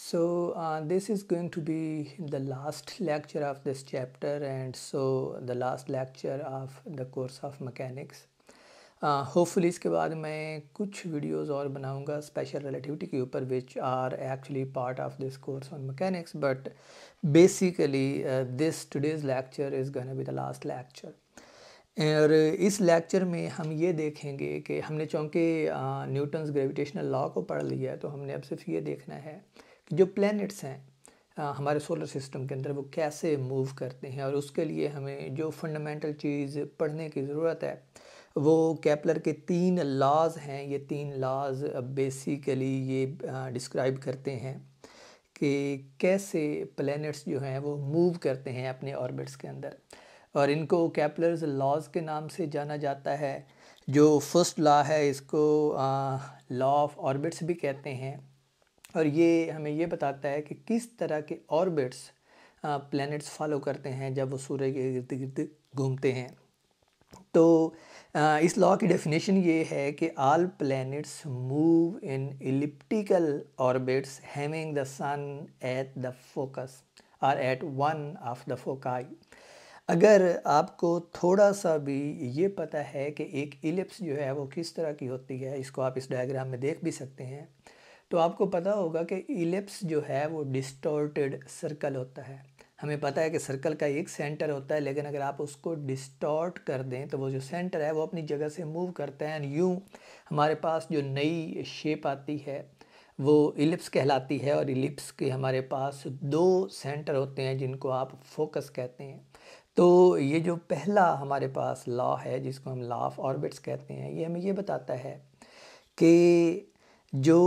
So uh, this is going to be the last lecture of this chapter and so the last lecture of the course of mechanics. Hopefully uh, इसके बाद मैं कुछ videos और बनाऊंगा special relativity के ऊपर actually part of this course on mechanics but basically uh, this today's lecture is going to be the last lecture और इस लेक्चर में हम ये देखेंगे कि हमने चूँकि न्यूटन्स ग्रेविटेशनल लॉ को पढ़ लिया है तो हमने अब सिर्फ ये देखना है जो प्लैनेट्स हैं हमारे सोलर सिस्टम के अंदर वो कैसे मूव करते हैं और उसके लिए हमें जो फंडामेंटल चीज़ पढ़ने की ज़रूरत है वो कैपलर के तीन लॉज हैं ये तीन लॉज बेसिकली ये डिस्क्राइब करते हैं कि कैसे प्लैनेट्स जो हैं वो मूव करते हैं अपने ऑर्बिट्स के अंदर और इनको कैपलर्स लॉज के नाम से जाना जाता है जो फर्स्ट लॉ है इसको लॉ ऑफ ऑर्बिट्स भी कहते हैं और ये हमें ये बताता है कि किस तरह के ऑर्बिट्स प्लैनेट्स फॉलो करते हैं जब वो सूर्य के इर्द गिर्द घूमते हैं तो आ, इस लॉ की डेफिनेशन ये है कि all planets move in elliptical orbits having the sun at the focus or at one of the foci अगर आपको थोड़ा सा भी ये पता है कि एक इलिप्स जो है वो किस तरह की होती है इसको आप इस डायग्राम में देख भी सकते हैं तो आपको पता होगा कि इलिप्स जो है वो डिस्टॉर्टेड सर्कल होता है हमें पता है कि सर्कल का एक सेंटर होता है लेकिन अगर आप उसको डिस्टॉर्ट कर दें तो वो जो सेंटर है वो अपनी जगह से मूव करता है एंड यूँ हमारे पास जो नई शेप आती है वो इलिप्स कहलाती है और इलिप्स के हमारे पास दो सेंटर होते हैं जिनको आप फोकस कहते हैं तो ये जो पहला हमारे पास लॉ है जिसको हम लॉ ऑफ ऑर्बिट्स कहते हैं ये हमें ये बताता है कि जो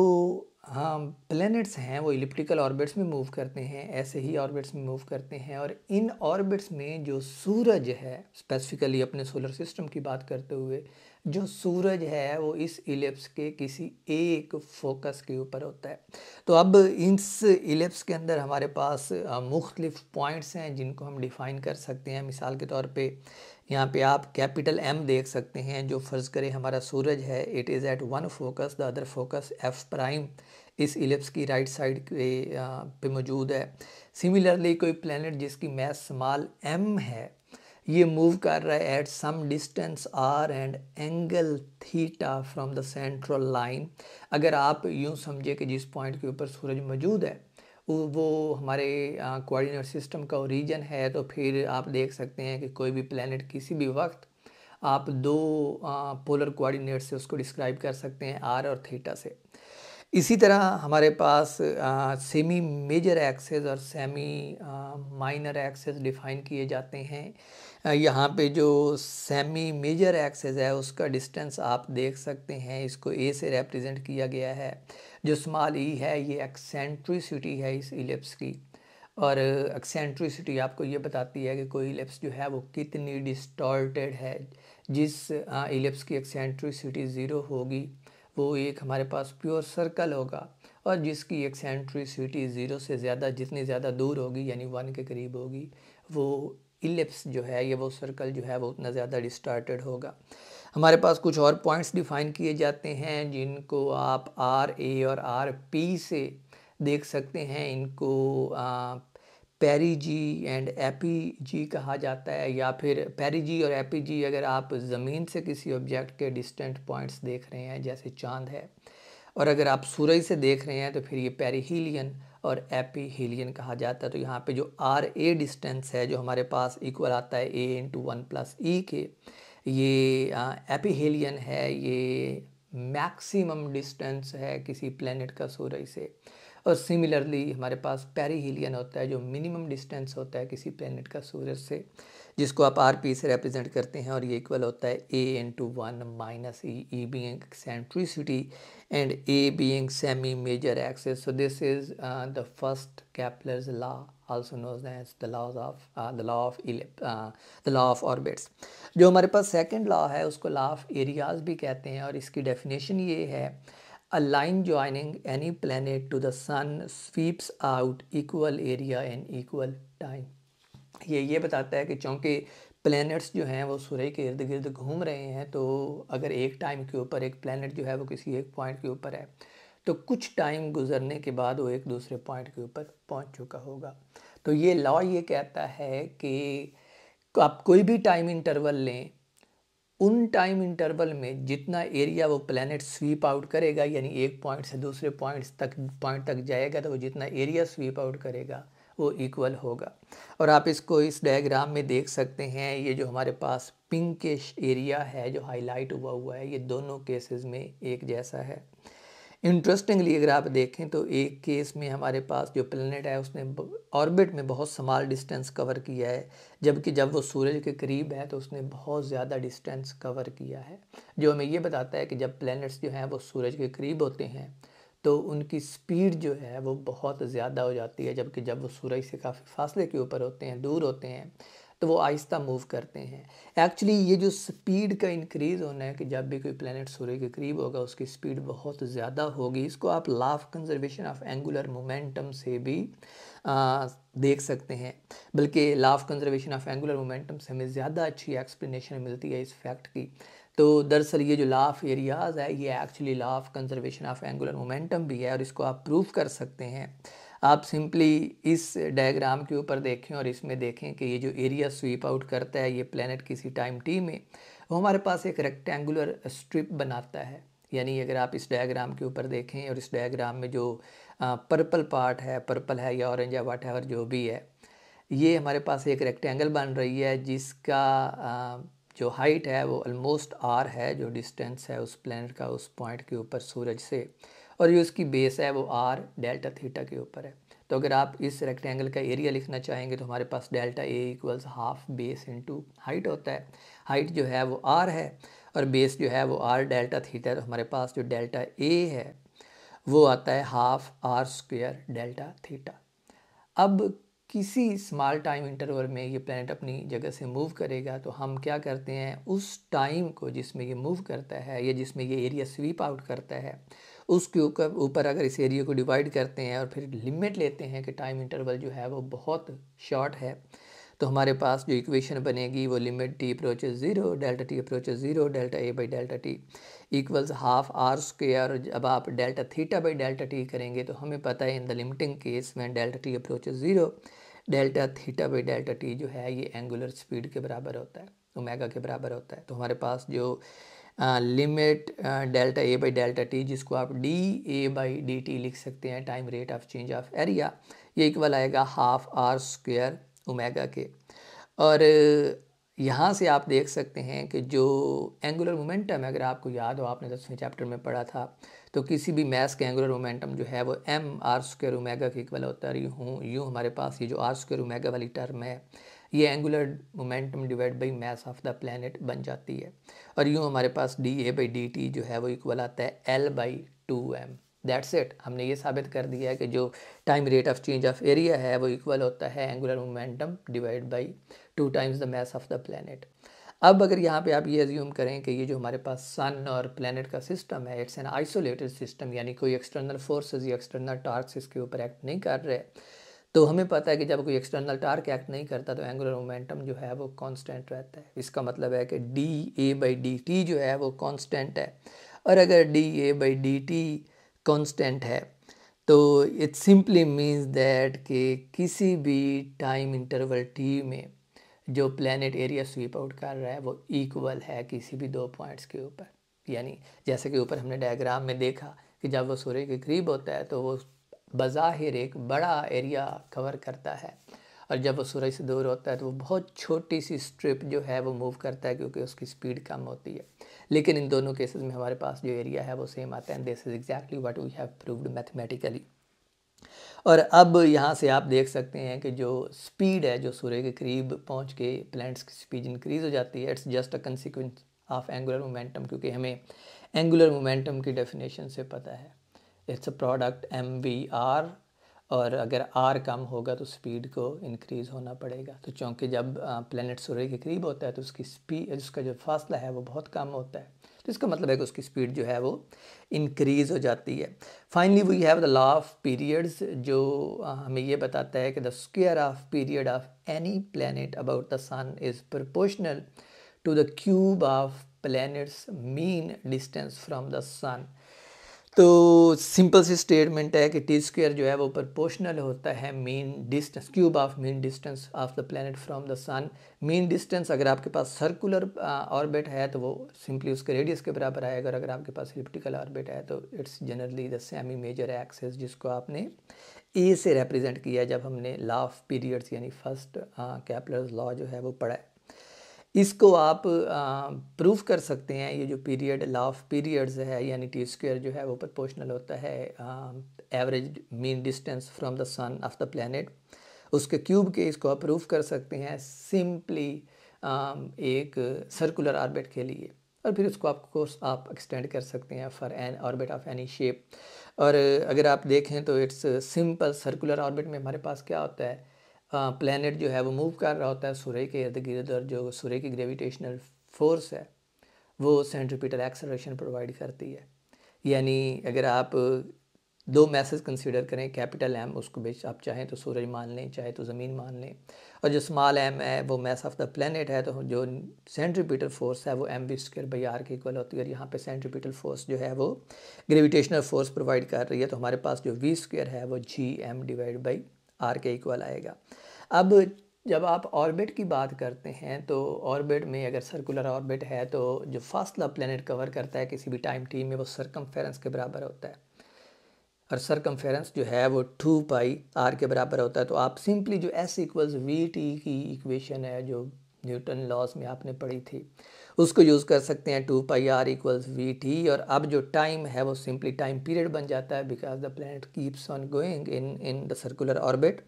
हाँ प्लैनेट्स हैं वो इलिप्टिकल ऑर्बिट्स में मूव करते हैं ऐसे ही ऑर्बिट्स में मूव करते हैं और इन ऑर्बिट्स में जो सूरज है स्पेसिफिकली अपने सोलर सिस्टम की बात करते हुए जो सूरज है वो इस इलिप्स के किसी एक फोकस के ऊपर होता है तो अब इस इलिप्स के अंदर हमारे पास मुख्तलिफ पॉइंट्स हैं जिनको हम डिफ़ाइन कर सकते हैं मिसाल के तौर पे यहाँ पे आप कैपिटल एम देख सकते हैं जो फ़र्ज़ करें हमारा सूरज है it is at one focus the other focus F prime इस इलिप्स की राइट साइड के पे मौजूद है सिमिलरली कोई प्लानट जिसकी मैस स्मॉल एम है ये मूव कर रहा है at some distance R and angle theta from the central line अगर आप यूँ समझे कि जिस पॉइंट के ऊपर सूरज मौजूद है वो हमारे कोऑर्डिनेट सिस्टम का ओरिजिन है तो फिर आप देख सकते हैं कि कोई भी प्लानट किसी भी वक्त आप दो पोलर कोऑर्डिनेट से उसको डिस्क्राइब कर सकते हैं आर और थीटा से इसी तरह हमारे पास सेमी मेजर एक्सेस और सेमी माइनर एक्सेस डिफाइन किए जाते हैं यहाँ पे जो सेमी मेजर एक्सेस है उसका डिस्टेंस आप देख सकते हैं इसको ए से रिप्रेजेंट किया गया है जो स्मॉल ई e है ये एक्सेंट्रिसिटी है इस इलिप्स की और एक्सेंट्रिसिटी आपको ये बताती है कि कोई इलिप्स जो है वो कितनी डिस्टॉर्टेड है जिस इलिप्स की एक्सेंट्रिसिटी ज़ीरो होगी वो एक हमारे पास प्योर सर्कल होगा और जिसकी एक्सेंट्रिसिटी ज़ीरो से ज़्यादा जितनी ज़्यादा दूर होगी यानी वन के करीब होगी वो इलिप्स जो है या वो सर्कल जो है वो उतना ज़्यादा डिस्टार्टेड होगा हमारे पास कुछ और पॉइंट्स डिफाइन किए जाते हैं जिनको आप आर ए और आर पी से देख सकते हैं इनको पैरीजी जी एंड एपी जी कहा जाता है या फिर पैरीजी और एपी जी अगर आप ज़मीन से किसी ऑब्जेक्ट के डिस्टेंट पॉइंट्स देख रहे हैं जैसे चांद है और अगर आप सूरज से देख रहे हैं तो फिर ये पैरी हीलियन और एपी हीलियन कहा जाता है तो यहाँ पे जो आर ए डिस्टेंस है जो हमारे पास इक्वल आता है ए इंटू वन प्लस ई के ये एपी हीलियन है ये मैक्सिमम डिस्टेंस है किसी प्लेनेट का सूरज से और सिमिलरली हमारे पास पैरीहीलियन होता है जो मिनिमम डिस्टेंस होता है किसी प्लेनेट का सूरज से जिसको आप आर पी से रिप्रेजेंट करते हैं और ये इक्वल होता है A into one minus E E being eccentricity and A being semi major axis so this is the first Kepler's law also knows the laws of the law of law of uh, the uh, जो हमारे पास second law है उसको law of areas भी कहते हैं और इसकी definition ये है A line joining any planet to the sun sweeps out equal area and equal time. ये ये बताता है कि चूँकि प्लैनेट्स जो हैं वो सूर्य के इर्द गिर्द घूम रहे हैं तो अगर एक टाइम के ऊपर एक प्लैनेट जो है वो किसी एक पॉइंट के ऊपर है तो कुछ टाइम गुजरने के बाद वो एक दूसरे पॉइंट के ऊपर पहुंच चुका होगा तो ये लॉ ये कहता है कि आप कोई भी टाइम इंटरवल लें उन टाइम इंटरवल में जितना एरिया वो प्लानट स्वीप आउट करेगा यानी एक पॉइंट से दूसरे पॉइंट तक पॉइंट तक जाएगा तो वो जितना एरिया स्वीप आउट करेगा वो इक्वल होगा और आप इसको इस डायग्राम में देख सकते हैं ये जो हमारे पास पिंकिश एरिया है जो हाईलाइट हुआ हुआ है ये दोनों केसेस में एक जैसा है इंटरेस्टिंगली अगर आप देखें तो एक केस में हमारे पास जो प्लेनेट है उसने ऑर्बिट में बहुत समाल डिस्टेंस कवर किया है जबकि जब वो सूरज के करीब है तो उसने बहुत ज़्यादा डिस्टेंस कवर किया है जो हमें ये बताता है कि जब प्लैनेट्स जो हैं वो सूरज के करीब होते हैं तो उनकी स्पीड जो है वो बहुत ज़्यादा हो जाती है जबकि जब वो सूरज से काफ़ी फासले के ऊपर होते हैं दूर होते हैं तो वो आहिस्ता मूव करते हैं एक्चुअली ये जो स्पीड का इंक्रीज़ होना है कि जब भी कोई प्लानट सूर्य के करीब होगा उसकी स्पीड बहुत ज़्यादा होगी इसको आप law of conservation of angular momentum से भी आ, देख सकते हैं बल्कि law of conservation of angular momentum से हमें ज़्यादा अच्छी एक्सप्लेनेशन मिलती है इस फैक्ट की तो दरअसल ये जो लाफ एरियाज़ है ये actually law of conservation of angular momentum भी है और इसको आप प्रूव कर सकते हैं आप सिंपली इस डायग्राम के ऊपर देखें और इसमें देखें कि ये जो एरिया स्वीप आउट करता है ये प्लानट किसी टाइम टी में वो हमारे पास एक रेक्टेंगुलर स्ट्रिप बनाता है यानी अगर आप इस डायग्राम के ऊपर देखें और इस डायग्राम में जो पर्पल पार्ट है पर्पल है या ऑरेंज है वाट जो भी है ये हमारे पास एक रेक्टेंगल बन रही है जिसका जो हाइट है वो ऑलमोस्ट आर है जो डिस्टेंस है उस प्लानट का उस पॉइंट के ऊपर सूरज से और ये उसकी बेस है वो आर डेल्टा थीटा के ऊपर है तो अगर आप इस रेक्टेंगल का एरिया लिखना चाहेंगे तो हमारे पास delta A equals half base to height होता है हाइट जो है वो आर है और बेस जो है वो आर डेल्टा थीटा है तो हमारे पास जो डेल्टा ए है वो आता है half R square delta theta अब किसी स्मॉल टाइम इंटरवल में ये प्लानट अपनी जगह से मूव करेगा तो हम क्या करते हैं उस टाइम को जिसमें ये मूव करता है या जिसमें ये एरिया स्वीप आउट करता है उसके ऊपर ऊपर अगर इस एरिया को डिवाइड करते हैं और फिर लिमिट लेते हैं कि टाइम इंटरवल जो है वो बहुत शॉर्ट है तो हमारे पास जो इक्वेशन बनेगी वो limit T approach zero delta T approach zero delta A by delta T equals half R square जब आप delta theta by delta T करेंगे तो हमें पता है इन द लिमिटिंग केस में delta T approach zero delta theta by delta T जो है ये एंगुलर स्पीड के बराबर होता है ओमेगा के बराबर होता है तो हमारे पास जो limit delta A by delta T जिसको आप D A by D T लिख सकते हैं time rate of change of area ये इक्वल आएगा हाफ आर स्क्वेयर ओमेगा के और यहाँ से आप देख सकते हैं कि जो एंगुलर मोमेंटम है अगर आपको याद हो आपने दसवें चैप्टर में पढ़ा था तो किसी भी मैथ के एंगुलर मोमेंटम जो है वो एम आर स्क्वेयर ओमेगा के इक्वल होता है यूँ यूँ हमारे पास ये जो आर स्क्वेयर ओमेगा वाली टर्म है ये angular momentum divide by mass of the planet बन जाती है और यूँ हमारे पास D A by D T जो है वो इक्वल आता है L by two M that's it हमने ये साबित कर दिया है कि जो time rate of change of area है वो इक्वल होता है angular momentum divide by two times the mass of the planet अब अगर यहाँ पे आप ये एज्यूम करें कि ये जो हमारे पास सन और प्लानट का सिस्टम है इट्स एन आइसोलेटेड सिस्टम यानी कोई एक्सटर्नल फोर्सेज या एक्सटर्नल टार्क इसके ऊपर एक्ट नहीं कर रहे तो हमें पता है कि जब कोई एक्सटर्नल टार्क एक्ट नहीं करता तो एंगुलर मोमेंटम जो है वो कांस्टेंट रहता है इसका मतलब है कि D A by D T जो है वो कांस्टेंट है और अगर D A by D T constant है तो इट सिंपली मीन्स दैट कि किसी भी टाइम इंटरवल टी में जो प्लानट एरिया स्वीप आउट कर रहा है वो इक्वल है किसी भी दो पॉइंट्स के ऊपर यानी जैसे कि ऊपर हमने डायग्राम में देखा कि जब वो सूर्य के करीब होता है तो वो बज़ाहिर एक बड़ा एरिया कवर करता है और जब वो सूरज से दूर होता है तो वो बहुत छोटी सी स्ट्रिप जो है वो मूव करता है क्योंकि उसकी स्पीड कम होती है लेकिन इन दोनों केसेस में हमारे पास जो एरिया है वो सेम आता है this is exactly what we have proved mathematically और अब यहाँ से आप देख सकते हैं कि जो स्पीड है जो सूर्य के करीब पहुँच के प्लैनेट्स की स्पीड इंक्रीज़ हो जाती है it's just a consequence of angular momentum क्योंकि हमें एंगुलर मोमेंटम की डेफिनेशन से पता है it's a product M V R और अगर आर कम होगा तो स्पीड को इंक्रीज़ होना पड़ेगा तो चूँकि जब प्लानट सूर्य के करीब होता है तो उसकी स्पीड उसका जो फासला है वो बहुत कम होता है तो इसका मतलब है कि उसकी स्पीड जो है वो इंक्रीज़ हो जाती है finally we have the law of periods जो हमें ये बताता है कि the square of period of any planet about the sun is proportional to the cube of planet's mean distance from the sun तो सिंपल सी स्टेटमेंट है कि T square जो है वो प्रोपोर्शनल होता है mean distance cube of mean distance of the planet from the sun mean distance अगर आपके पास सर्कुलर ऑर्बिट है तो वो सिंपली उसके रेडियस के बराबर आएगा और अगर आपके पास इलिप्टिकल ऑर्बिट है तो it's generally the semi major axis जिसको आपने ए से रिप्रेजेंट किया जब हमने लॉ ऑफ पीरियड्स यानी फर्स्ट कैपलर्स लॉ जो है वो पढ़ा है इसको आप प्रूफ कर सकते हैं ये जो पीरियड लॉ ऑफ पीरियड्स है यानी टी स्क्वायर जो है वो प्रपोर्शनल होता है average mean distance from the sun of the planet उसके क्यूब के इसको आप प्रूफ कर सकते हैं सिंपली एक सर्कुलर ऑर्बिट के लिए और फिर उसको आप कोर्स आप एक्सटेंड कर सकते हैं for an orbit of any shape और अगर आप देखें तो इट्स सिंपल सर्कुलर ऑर्बिट में हमारे पास क्या होता है प्लानट हाँ, जो है वो मूव कर रहा होता है सूर्य के इर्द गिर्द और जो सूर्य की ग्रेविटेशनल फोर्स है वो सेंट्रीपिटल एक्सलेशन प्रोवाइड करती है यानी अगर आप दो मैसेज कंसीडर करें कैपिटल एम उसको बेच आप चाहें तो सूरज मान लें चाहे तो ज़मीन मान लें और जो स्मॉल एम है वो मैस ऑफ द प्लानट है तो जो सेंट्रिपिटल फोर्स है वो M V square by are के इक्वल होती है और यहाँ पे सेंट्रिपिटल फोर्स जो है वो ग्रेविटेशनल फोर्स प्रोवाइड कर रही है तो हमारे पास जो वी स्क्र है वो G M divide by are के इक्वल आएगा अब जब आप ऑर्बिट की बात करते हैं तो ऑर्बिट में अगर सर्कुलर ऑर्बिट है तो जो फासला प्लेनेट कवर करता है किसी भी टाइम टीम में वो सरकम के बराबर होता है और सरकम जो है वो टू पाई आर के बराबर होता है तो आप सिंपली जो एस इक्वल्स वी टी की इक्वेशन है जो न्यूटन लॉस में आपने पढ़ी थी उसको यूज़ कर सकते हैं two pi R equals V T और अब जो टाइम है वो सिंपली टाइम पीरियड बन जाता है because the planet keeps on going in in the circular orbit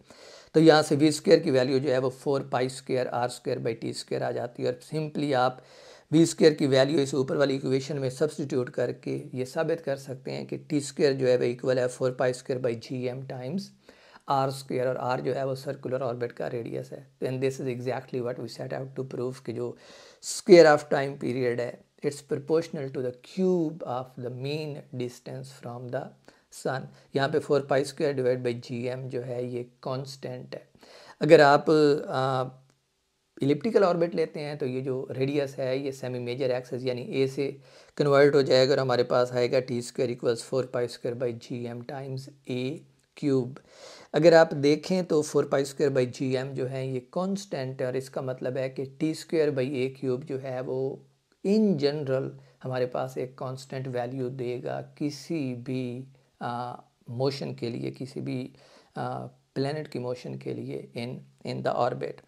तो यहाँ से वी स्केयर की वैल्यू जो है वो four pi square R square by T square आ जाती है और सिंपली आप वी स्केयर की वैल्यू इस ऊपर वाली इक्वेशन में सब्सटीट्यूट करके ये साबित कर सकते हैं कि टी स्क्र जो है वो इक्वल है four pi square by G M times R square और आर जो है वो सर्कुलर ऑर्बिट का रेडियस है and this is exactly what we set out to prove कि जो स्क्वेयर ऑफ टाइम पीरियड है it's proportional to the cube of the mean distance from the sun यहाँ पे four pi square divide by G M जो है ये constant है अगर आप इलिप्टिकल ऑर्बिट लेते हैं तो ये जो रेडियस है ये सेमी मेजर एक्सेस यानी ए से कन्वर्ट हो जाएगा और हमारे पास आएगा T square equals four pi square by G M times A cube अगर आप देखें तो four pi square by G M जो है ये कॉन्स्टेंट है और इसका मतलब है कि T square by a cube जो है वो इन जनरल हमारे पास एक कॉन्स्टेंट वैल्यू देगा किसी भी मोशन के लिए किसी भी प्लेनेट की मोशन के लिए in in the orbit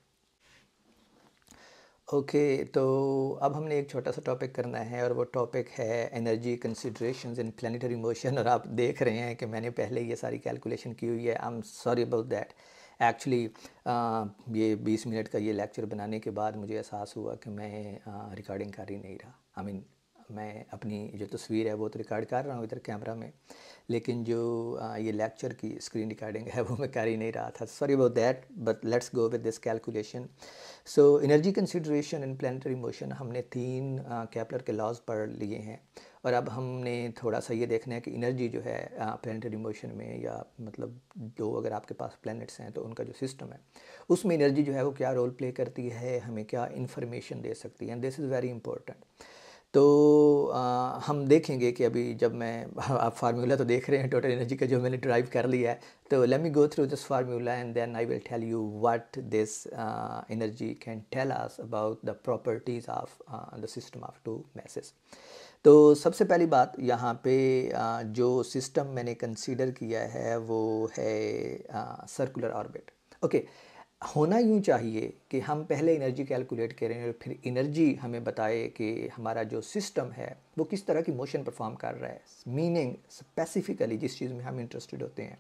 okay तो अब हमने एक छोटा सा टॉपिक करना है और वो टॉपिक है energy consideration in planetary motion और आप देख रहे हैं कि मैंने पहले ये सारी कैलकुलेशन की हुई है I am sorry about that actually ये 20 मिनट का ये लेक्चर बनाने के बाद मुझे एहसास हुआ कि मैं रिकॉर्डिंग कर ही नहीं रहा आई I मीन mean, मैं अपनी जो तस्वीर है वो तो रिकॉर्ड कर रहा हूँ इधर कैमरा में लेकिन जो ये लेक्चर की स्क्रीन रिकॉर्डिंग है वो मैं कैरी नहीं रहा था sorry about that but let's go with this calculation so energy consideration in planetary motion हमने तीन कैपलर के लॉज पढ़ लिए हैं और अब हमने थोड़ा सा ये देखना है कि एनर्जी जो है प्लानटरी मोशन में या मतलब दो अगर आपके पास प्लैनेट्स हैं तो उनका जो सिस्टम है उसमें एनर्जी जो है वो क्या रोल प्ले करती है हमें क्या इन्फॉर्मेशन दे सकती है and this is very important तो आ, हम देखेंगे कि अभी जब मैं आप फार्मूला तो देख रहे हैं टोटल एनर्जी का जो मैंने ड्राइव कर लिया है तो let me go through this formula and then I will tell you what this energy can tell us about the properties of the system of two masses तो सबसे पहली बात यहाँ पे आ, जो सिस्टम मैंने कंसीडर किया है वो है सर्कुलर ऑर्बिट ओके okay, होना यूँ चाहिए कि हम पहले एनर्जी कैलकुलेट करें और फिर एनर्जी हमें बताए कि हमारा जो सिस्टम है वो किस तरह की मोशन परफॉर्म कर रहा है मीनिंग स्पेसिफिकली जिस चीज़ में हम इंटरेस्टेड होते हैं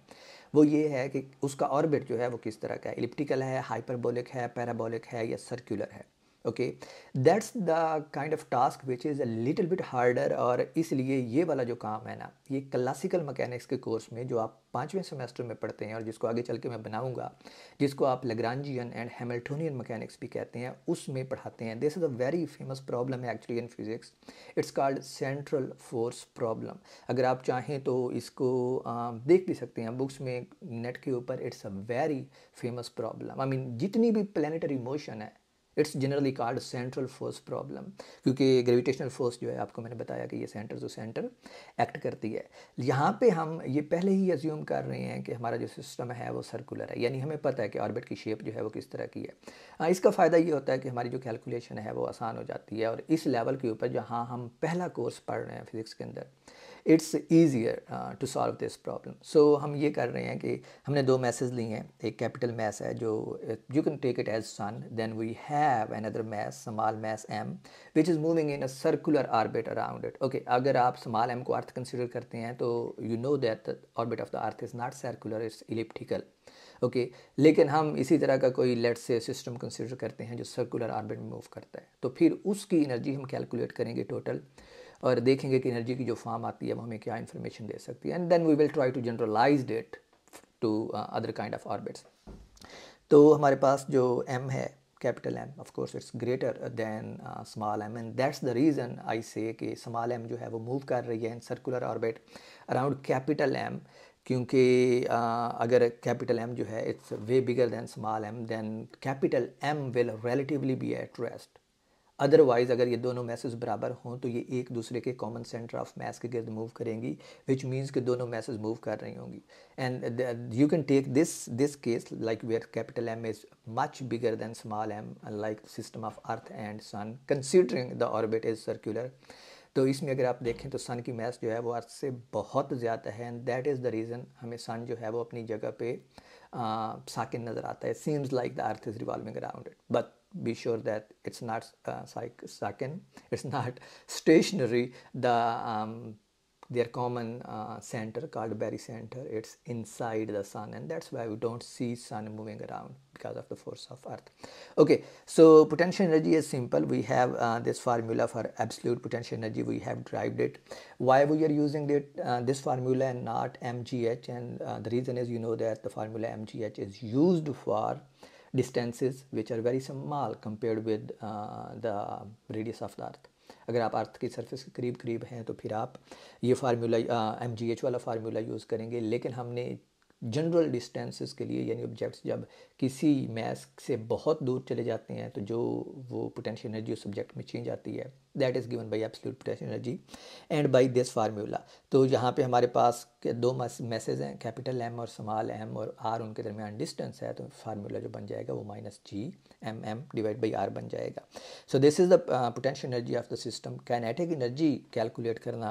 वो ये है कि उसका ऑर्बिट जो है वो किस तरह का है इलिप्टिकल है हाइपरबोलिक है पैराबोलिक है या सर्कुलर है okay that's the kind of task which is a little bit harder और इसलिए ये वाला जो काम है ना ये क्लासिकल मैकेनिक्स के कोर्स में जो आप पाँचवें सेमेस्टर में पढ़ते हैं और जिसको आगे चल के मैं बनाऊंगा जिसको आप लग्रांजियन एंड हेमिल्टोनियन मैकेनिक्स भी कहते हैं उसमें पढ़ाते हैं this is a very famous problem है actually in physics it's called central force problem अगर आप चाहें तो इसको आ, देख भी सकते हैं बुक्स में नेट के ऊपर it's a very famous problem I mean जितनी भी प्लानिटरी मोशन है it's generally called central force problem क्योंकि ग्रेविटेशनल फोर्स जो है आपको मैंने बताया कि ये सेंटर टू सेंटर एक्ट करती है यहाँ पे हम ये पहले ही एज्यूम कर रहे हैं कि हमारा जो सिस्टम है वो सर्कुलर है यानी हमें पता है कि ऑर्बिट की शेप जो है वो किस तरह की है हाँ, इसका फ़ायदा ये होता है कि हमारी जो कैलकुलेशन है वो आसान हो जाती है और इस लेवल के ऊपर जहाँ हम पहला कोर्स पढ़ रहे हैं फिज़िक्स के अंदर it's easier to solve this problem so हम ये कर रहे हैं कि हमने दो मैसेज ली हैं एक कैपिटल मैस है जो you can take it as sun then we have another mass small mass m which is moving in a circular orbit around it okay अगर आप समाल एम को अर्थ कंसिडर करते हैं तो you know that orbit of the earth is not circular it's elliptical okay okay, लेकिन हम इसी तरह का कोई लेट से सिस्टम कंसिडर करते हैं जो सर्कुलर ऑर्बिट में मूव करता है तो फिर उसकी एनर्जी हम कैलकुलेट करेंगे टोटल और देखेंगे कि एनर्जी की जो फॉर्म आती है वो हमें क्या इन्फॉर्मेशन दे सकती है and then we will try to generalize it to other kind of orbits तो हमारे पास जो एम है capital M of course it's greater than small m and that's the reason I say कि स्मॉल एम जो है वो move कर रही है in circular orbit around capital M क्योंकि uh, अगर कैपिटल एम जो है it's way bigger than small m then capital M will relatively be at rest otherwise अगर ये दोनों मैसेज बराबर हों तो ये एक दूसरे के कॉमन सेंटर ऑफ मैस के गर्द मूव करेंगी विच मीन्स कि दोनों मैसेज मूव कर रही होंगी and you can take this this case like where capital M is much bigger than small m like system of earth and sun considering the orbit is circular तो इसमें अगर आप देखें तो सन की मैस जो है वो अर्थ से बहुत ज़्यादा है and that is the reason हमें सन जो है वो अपनी जगह पे साकिन नज़र आता है seems like the earth is revolving around it but be sure that it's not uh, second, it's not stationary. The um, their common uh, center called barycenter it's inside the sun and that's why we don't see sun moving around because of the force of earth okay so potential energy is simple we have uh, this formula for absolute potential energy we have derived it why we are using it, uh, this formula and not mgh and uh, the reason is you know that the formula mgh is used for distances which are very small compared with the radius of the earth अगर आप अर्थ की surface के करीब करीब हैं तो फिर आप ये फार्मूला एम जी एच वाला फार्मूला यूज़ करेंगे लेकिन हमने जनरल डिस्टेंसेस के लिए यानी ऑब्जेक्ट्स जब किसी मैस से बहुत दूर चले जाते हैं तो जो वो पोटेंशियल एनर्जी उस सब्जेक्ट में चेंज आती है that is given by absolute पोटेश energy and by this formula तो यहाँ पे हमारे पास दो मैसेज हैं कैपिटल एम और समाल एम और आर उनके दरमियान डिस्टेंस है तो फार्मूला जो बन जाएगा वो minus G M m divide by r बन जाएगा so this is the potential energy of the system kinetic energy calculate करना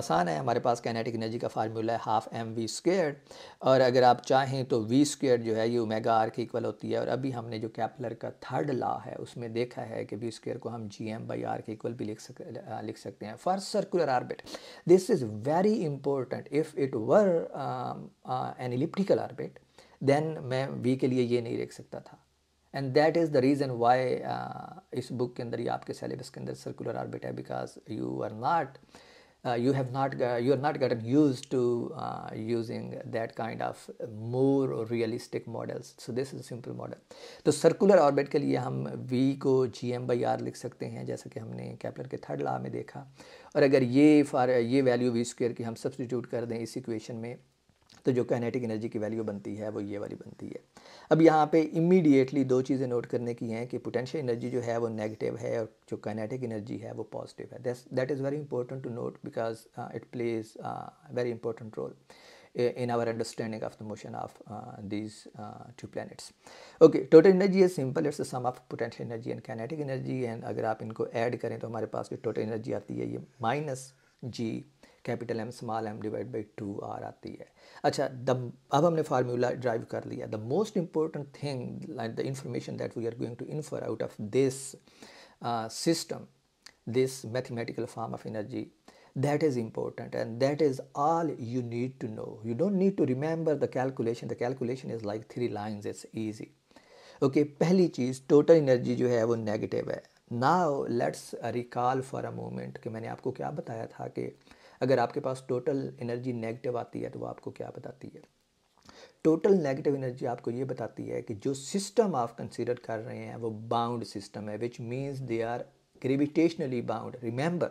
आसान है हमारे पास कैनेटिक एनर्जी का फार्मूला है हाफ एम वी स्क्र और अगर आप चाहें तो वी स्क्र जो है ये ओमेगा आर की इक्वल होती है और अभी हमने जो कैपलर का थर्ड लॉ है उसमें देखा है कि वी स्क्र को हम जी एम बाई आर के इक्वल भी लिख सक लिख सकते हैं for circular orbit this is very important if it were an elliptical orbit then मैं वी के लिए ये नहीं लिख सकता था and that is the reason why इस बुक के अंदर या आपके सेलेबस के अंदर सर्कुलर आर्बिट है because you are not uh, you have not uh, you are not gotten used to uh, using that kind of more realistic models so this is a simple model तो circular orbit ke liye hum v ko gm by r likh sakte hain jaisa ki humne kepler ke third law mein dekha aur agar ye for ye value v square ki hum substitute kar dein is equation mein तो जो kinetic energy की value बनती है वो ये वाली बनती है अब यहाँ पे इमीडिएटली दो चीज़ें नोट करने की हैं कि पोटेंशियल एनर्जी जो है वो नेगेटिव है और जो कैनेटिक एनर्जी है वो पॉजिटिव है that is very important to note because it plays very important role in our understanding of the motion of these two planets okay total energy is simple it's sum of potential energy and kinetic energy and अगर आप इनको add करें तो हमारे पास जो total energy आती है ये minus G capital M small m divide by two r आती है अच्छा द अब हमने फार्मूला ड्राइव कर लिया the most important thing like the information that we are going to infer out of this system this mathematical form of energy that is important and that is all you need to know you don't need to remember the calculation the calculation is like three line it's easy okay पहली चीज़ total energy जो है वो negative है now let's recall for a moment कि मैंने आपको क्या बताया था कि अगर आपके पास टोटल एनर्जी नेगेटिव आती है तो वो आपको क्या बताती है टोटल नेगेटिव एनर्जी आपको ये बताती है कि जो सिस्टम आप कंसिडर कर रहे हैं वो बाउंड सिस्टम है which means they are gravitationally bound remember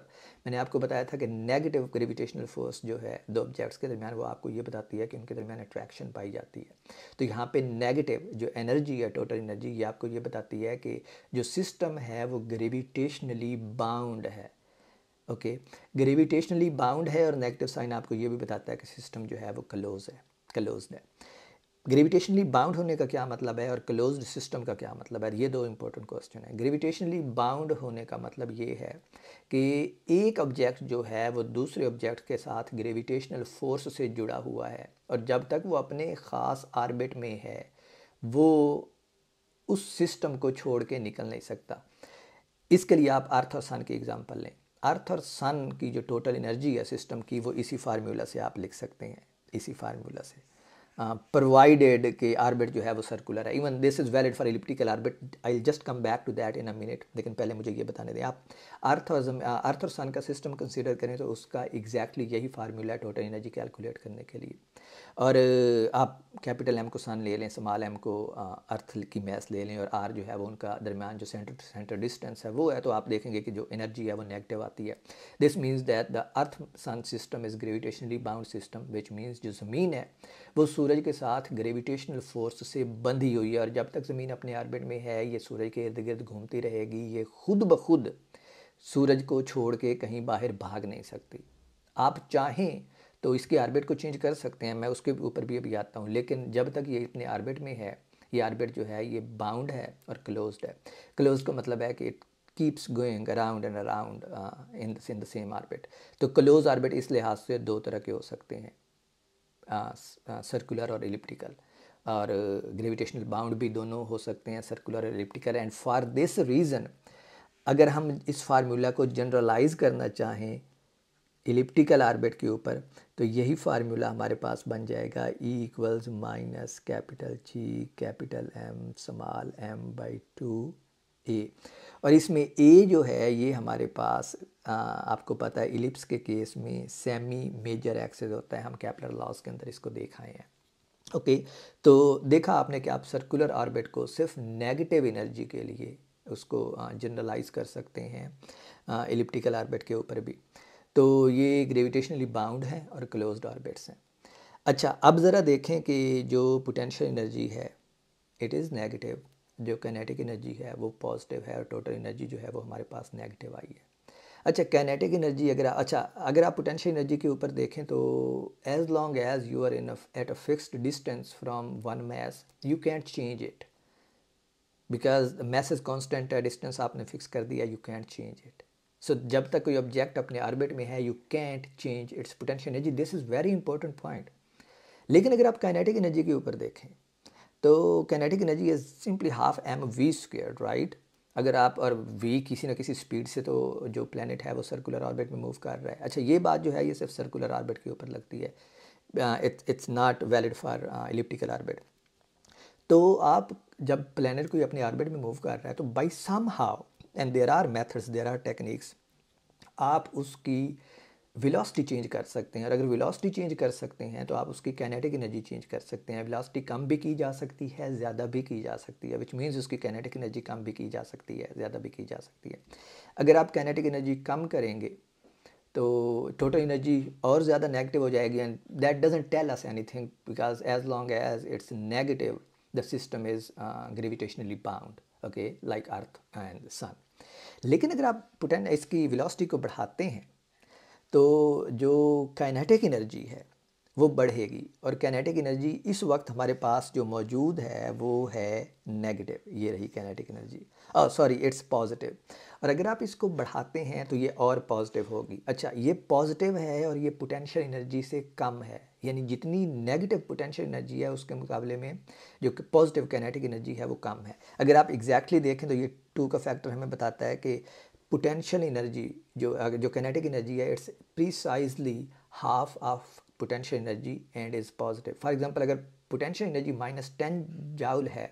मैंने आपको बताया था कि नेगेटिव ग्रेविटेशनल फोर्स जो है दो ऑब्जेक्ट्स के दरमियान वो आपको ये बताती है कि उनके दरमियान अट्रैक्शन पाई जाती है तो यहाँ पे नेगेटिव जो एनर्जी है टोटल एनर्जी ये आपको ये बताती है कि जो सिस्टम है वो ग्रेविटेशनली बाउंड है ओके ग्रेविटेशनली बाउंड है और नेगेटिव साइन आपको ये भी बताता है कि सिस्टम जो है वो क्लोज है क्लोज है ग्रेविटेशनली बाउंड होने का क्या मतलब है और क्लोज्ड सिस्टम का क्या मतलब है ये दो इंपॉर्टेंट क्वेश्चन है ग्रेविटेशनली बाउंड होने का मतलब ये है कि एक ऑब्जेक्ट जो है वो दूसरे ऑब्जेक्ट के साथ ग्रेविटेशनल फोर्स से जुड़ा हुआ है और जब तक वो अपने ख़ास आर्बिट में है वो उस सिस्टम को छोड़ के निकल नहीं सकता इसके लिए आप सन की एग्ज़ाम्पल लें अर्थ और सन की जो टोटल एनर्जी है सिस्टम की वो इसी फार्मूला से आप लिख सकते हैं इसी फार्मूला से प्रोवाइडेड के आर्बिट जो है वो सर्कुलर है even this is valid for elliptical orbit I just come back to that in a minute लेकिन पहले मुझे ये बताने दें आप अर्थ और अर्थ और सन का सिस्टम कंसिडर करें तो उसका एग्जैक्टली exactly यही फार्मूला है टोटल एनर्जी कैलकुलेट करने के लिए और आप कैपिटल एम को सन ले लें समाल एम को अर्थ की मैस ले लें और आर जो है वो उनका दरमियान जो सेंटर टू सेंटर डिस्टेंस है वो है तो आप देखेंगे कि जो एनर्जी है वो नेगेटिव आती है this means that the earth sun system is gravitationally bound system which means जो ज़मीन है वो सूरज के साथ ग्रेविटेशनल फोर्स से बंधी हुई है और जब तक ज़मीन अपने आर्बिट में है ये सूरज के इर्द गिर्द घूमती रहेगी ये खुद ब खुद सूरज को छोड़ के कहीं बाहर भाग नहीं सकती आप चाहें तो इसकी आर्बिट को चेंज कर सकते हैं मैं उसके ऊपर भी अभी आता हूँ लेकिन जब तक ये इतने आर्बिट में है ये आर्बिट जो है ये बाउंड है और क्लोज है क्लोज का मतलब है कि it keeps going around and around in in the same orbit तो क्लोज आर्बिट इस लिहाज से दो तरह के हो सकते हैं सर्कुलर uh, uh, और एलिप्टिकल और ग्रेविटेशनल बाउंड भी दोनों हो सकते हैं सर्कुलर और elliptical and for this reason अगर हम इस फार्मूला को जनरलाइज करना चाहें इलिप्टिकल आर्बिट के ऊपर तो यही फार्मूला हमारे पास बन जाएगा E equals minus capital G capital M small m by two a और इसमें ए जो है ये हमारे पास आ, आपको पता है इलिप्स के केस में सेमी मेजर एक्सेस होता है हम कैपिटल लॉस के अंदर इसको देखा है ओके तो देखा आपने कि आप सर्कुलर ऑर्बिट को सिर्फ नेगेटिव एनर्जी के लिए उसको जनरलाइज कर सकते हैं इलिप्टिकल ऑर्बिट के ऊपर भी तो ये ग्रेविटेशनली बाउंड हैं और क्लोज ऑर्बिट्स हैं अच्छा अब ज़रा देखें कि जो पोटेंशियल एनर्जी है इट इज़ नेगेटिव जो कैनेटिक एनर्जी है वो पॉजिटिव है और टोटल एनर्जी जो है वो हमारे पास नेगेटिव आई है अच्छा कैनेटिक एनर्जी अगर अच्छा अगर आप पोटेंशियल एनर्जी के ऊपर देखें तो as long as you are in at a fixed distance from one mass you can't change it because mass is constant distance आपने फिक्स कर दिया you can't change it so so, जब तक कोई ऑब्जेक्ट अपने ऑर्बिट में है you can't change its potential energy this is very important point लेकिन अगर आप काइनेटिक एनर्जी के ऊपर देखें तो kinetic energy is simply half m we square right अगर आप और वी किसी ना किसी स्पीड से तो जो प्लानट है वो सर्कुलर ऑर्बिट में मूव कर रहा है अच्छा ये बात जो है ये सिर्फ सर्कुलर ऑर्बिट के ऊपर लगती है it's it's not valid for elliptical orbit तो आप जब प्लानट कोई अपने ऑर्बिट में मूव कर रहा है तो by somehow and there are methods there are techniques आप उसकी विलासिटी चेंज कर सकते हैं और अगर विलासिटी चेंज कर सकते हैं तो आप उसकी कैनेटिक एनर्जी चेंज कर सकते हैं विलासिटी कम भी की जा सकती है ज़्यादा भी की जा सकती है विच मीन्स उसकी कैनेटिक एनर्जी कम भी की जा सकती है ज़्यादा भी की जा सकती है अगर आप कैनेटिक एनर्जी कम करेंगे तो टोटल एनर्जी और ज़्यादा नेगेटिव हो जाएगी and that doesn't tell us anything because as long as it's negative the system is gravitationally bound okay like earth and sun लेकिन अगर आप पोटेंट इसकी वेलोसिटी को बढ़ाते हैं तो जो काइनेटिक एनर्जी है वो बढ़ेगी और कैनेटिक एनर्जी इस वक्त हमारे पास जो मौजूद है वो है नेगेटिव ये रही kinetic energy sorry it's positive और अगर आप इसको बढ़ाते हैं तो ये और पॉजिटिव होगी अच्छा ये पॉजिटिव है और ये पोटेंशियल एनर्जी से कम है यानी जितनी नेगेटिव पोटेंशियल एनर्जी है उसके मुकाबले में जो कि पॉजिटिव कैनेटिक एनर्जी है वो कम है अगर आप एग्जैक्टली exactly देखें तो ये टू का फैक्टर हमें बताता है कि पोटेंशियल एनर्जी जो जो कैनेटिक एनर्जी है it's precisely half of potential energy and is positive for example अगर potential energy minus ten joule है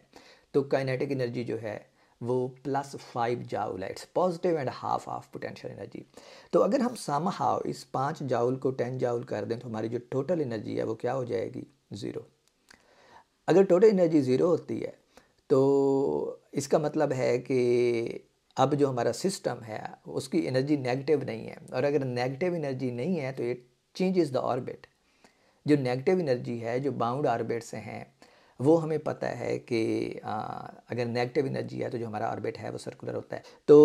तो काइनेटिक एनर्जी जो है वो प्लस फाइव जाउल है it's positive and half of potential energy तो अगर हम सम हाउ इस पाँच जाउल को टेन जाउल कर दें तो हमारी जो टोटल एनर्जी है वो क्या हो जाएगी ज़ीरो अगर टोटल एनर्जी ज़ीरो होती है तो इसका मतलब है कि अब जो हमारा सिस्टम है उसकी एनर्जी नेगेटिव नहीं है और अगर नेगेटिव एनर्जी नहीं है तो इट चेंज द ऑर्बिट जो नेगेटिव एनर्जी है जो बाउंड ऑर्बिट से हैं वो हमें पता है कि आ, अगर नेगेटिव एनर्जी है तो जो हमारा ऑर्बिट है वो सर्कुलर होता है तो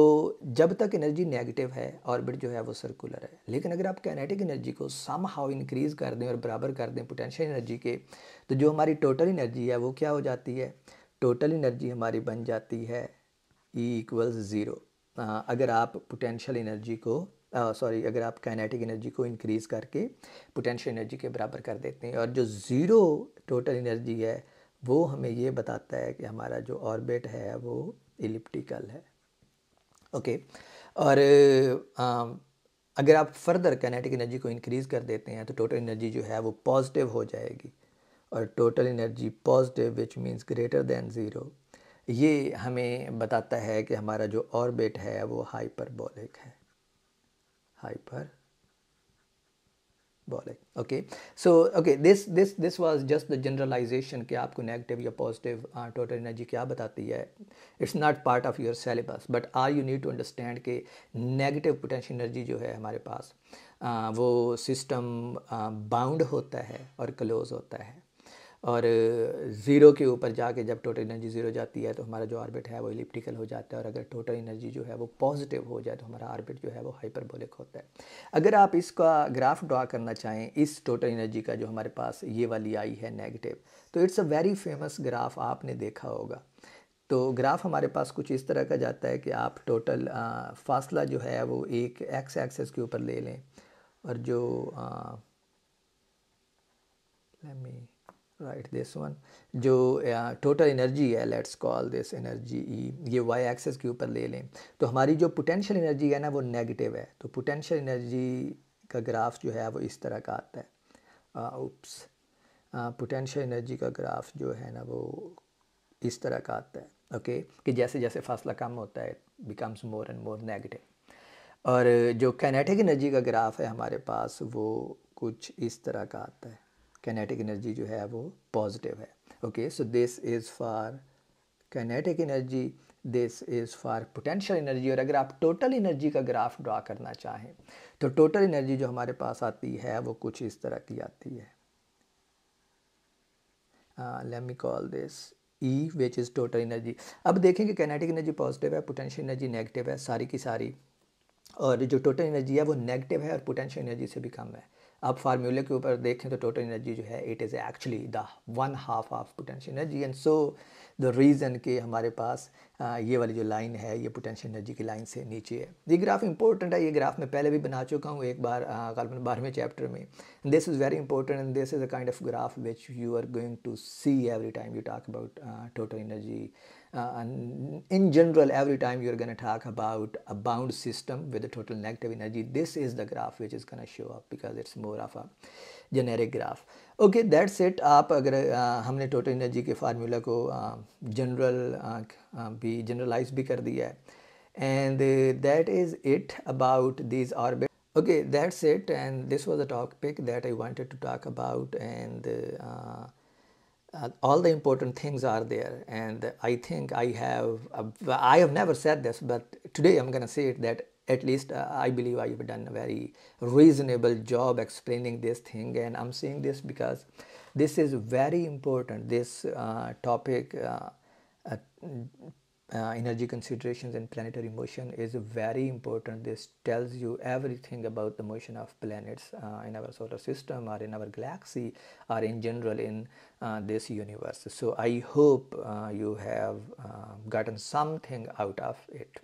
जब तक एनर्जी नेगेटिव है ऑर्बिट जो है वो सर्कुलर है लेकिन अगर आप कैनेटिक एनर्जी को सम हाउ इंक्रीज़ कर दें और बराबर कर दें पोटेंशियल एनर्जी के तो जो हमारी टोटल एनर्जी है वो क्या हो जाती है टोटल एनर्जी हमारी बन जाती है ई इक्वल्स ज़ीरो अगर आप पोटेंशियल एनर्जी को सॉरी uh, अगर आप काइनेटिक एनर्जी को इंक्रीज़ करके पोटेंशियल एनर्जी के बराबर कर देते हैं और जो ज़ीरो टोटल एनर्जी है वो हमें ये बताता है कि हमारा जो ऑर्बिट है वो इलिप्टिकल है ओके और आ, अगर आप फर्दर कैनेटिक एनर्जी को इंक्रीज़ कर देते हैं तो टोटल एनर्जी जो है वो पॉजिटिव हो जाएगी और total energy positive which means greater than zero ये हमें बताता है कि हमारा जो ऑर्बिट है वो हाइपरबोलिक है hyper Symbolic. Okay. So okay, this this this was just the generalization कि आपको negative या positive uh, total energy क्या बताती है It's not part of your syllabus, but all you need to understand कि negative potential energy जो है हमारे पास uh, वो सिस्टम बाउंड uh, होता है और क्लोज होता है और ज़ीरो के ऊपर जाके जब टोटल एनर्जी ज़ीरो जाती है तो हमारा जो ऑर्बिट है वो इलिप्टिकल हो जाता है और अगर टोटल एनर्जी जो है वो पॉजिटिव हो जाए तो हमारा ऑर्बिट जो है वो हाइपरबोलिक होता है अगर आप इसका ग्राफ ड्रा करना चाहें इस टोटल एनर्जी का जो हमारे पास ये वाली आई है नेगेटिव तो it's a very famous graph आपने देखा होगा तो ग्राफ हमारे पास कुछ इस तरह का जाता है कि आप टोटल फासला जो है वो एक एक्स एक्सेस के ऊपर ले लें और जो let me right this one जो टोटल एनर्जी है let's call this energy E ये वाई एक्सेस के ऊपर ले लें तो हमारी जो पोटेंशियल एनर्जी है ना वो नेगेटिव है तो पोटेंशियल एनर्जी का ग्राफ जो है वो इस तरह का आता है ओप्स पोटेंशियल एनर्जी का ग्राफ जो है ना वो इस तरह का आता है ओके okay? कि जैसे जैसे फासला कम होता है becomes more and more negative और जो कैनेटिक एनर्जी का ग्राफ है हमारे पास वो कुछ इस तरह का आता है कैनेटिक एनर्जी जो है वो पॉजिटिव है okay so this is for kinetic energy this is for potential energy और अगर आप टोटल एनर्जी का ग्राफ ड्रा करना चाहें तो टोटल एनर्जी जो हमारे पास आती है वो कुछ इस तरह की आती है let me me call this E which is total energy अब देखेंगे कैनेटिक एनर्जी पॉजिटिव है पोटेंशियल एनर्जी नेगेटिव है सारी की सारी और जो टोटल एनर्जी है वो नेगेटिव है और पोटेंशियल एनर्जी से भी कम है अब फार्मूले के ऊपर देखें तो टोटल एनर्जी जो है it is actually the one half of potential energy and so the reason के हमारे पास ये वाली जो लाइन है ये पोटेंशियल एनर्जी की लाइन से नीचे है ये ग्राफ इंपॉर्टेंट है ये ग्राफ मैं पहले भी बना चुका हूँ एक बार गालबन बारहवें चैप्टर में this is very important and this is a kind of graph which you are going to see every time you talk about total energy Uh, and in general, every time you're going to talk about a bound system with a total negative energy, this is the graph which is going to show up because it's more of a generic graph. Okay, that's it. आप अगर आ, uh, हमने total energy के uh, general को general भी generalise भी कर दिया है and that is it okay that's it and this was a topic that i wanted to talk about and uh, uh, all the important things are there and i think i have uh, i have never said this but today i'm going to say it that at least uh, i believe i've done a very reasonable job explaining this thing and i'm saying this because this is very important this uh, topic uh, uh, energy considerations and planetary motion is very important. This tells you everything about the motion of planets uh, in our solar system or in our galaxy or in general in uh, this universe. So I hope uh, you have um, gotten something out of it.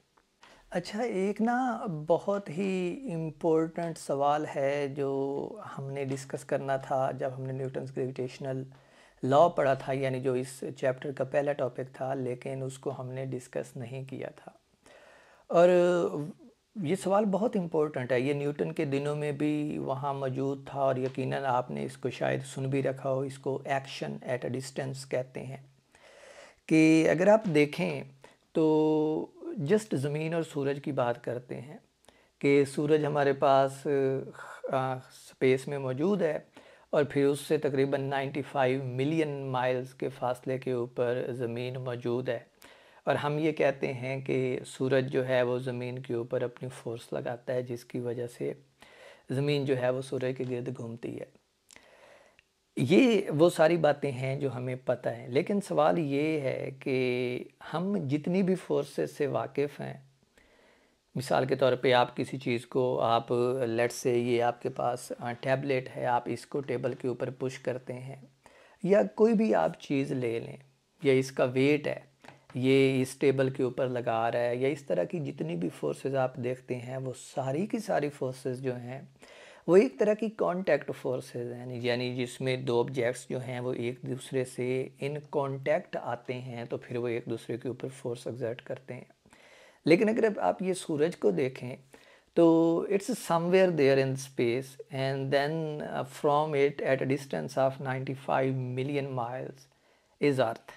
अच्छा एक ना बहुत ही important सवाल है जो हमने discuss करना था जब हमने न्यूटन्स ग्रेविटेशनल लॉ पढ़ा था यानी जो इस चैप्टर का पहला टॉपिक था लेकिन उसको हमने डिस्कस नहीं किया था और ये सवाल बहुत इम्पोर्टेंट है ये न्यूटन के दिनों में भी वहाँ मौजूद था और यकीनन आपने इसको शायद सुन भी रखा हो इसको एक्शन एट अ डिस्टेंस कहते हैं कि अगर आप देखें तो जस्ट ज़मीन और सूरज की बात करते हैं कि सूरज हमारे पास आ, स्पेस में मौजूद है और फिर उससे तकरीबन 95 मिलियन माइल्स के फासले के ऊपर ज़मीन मौजूद है और हम ये कहते हैं कि सूरज जो है वो ज़मीन के ऊपर अपनी फोर्स लगाता है जिसकी वजह से ज़मीन जो है वो सूरज के गर्द घूमती है ये वो सारी बातें हैं जो हमें पता है लेकिन सवाल ये है कि हम जितनी भी फोर्सेस से वाकिफ़ हैं मिसाल के तौर पे आप किसी चीज़ को आप लेट से ये आपके पास टैबलेट है आप इसको टेबल के ऊपर पुश करते हैं या कोई भी आप चीज़ ले लें या इसका वेट है ये इस टेबल के ऊपर लगा रहा है या इस तरह की जितनी भी फोर्सेस आप देखते हैं वो सारी की सारी फोर्सेस जो हैं वो एक तरह की कांटेक्ट फोर्सेस हैं यानी जिसमें दो ऑब्जेक्ट्स जो हैं वो एक दूसरे से इन कांटेक्ट आते हैं तो फिर वो एक दूसरे के ऊपर फोर्स एग्जर्ट करते हैं लेकिन अगर आप ये सूरज को देखें तो it's somewhere there in space and then from it at a distance of 95 million miles is earth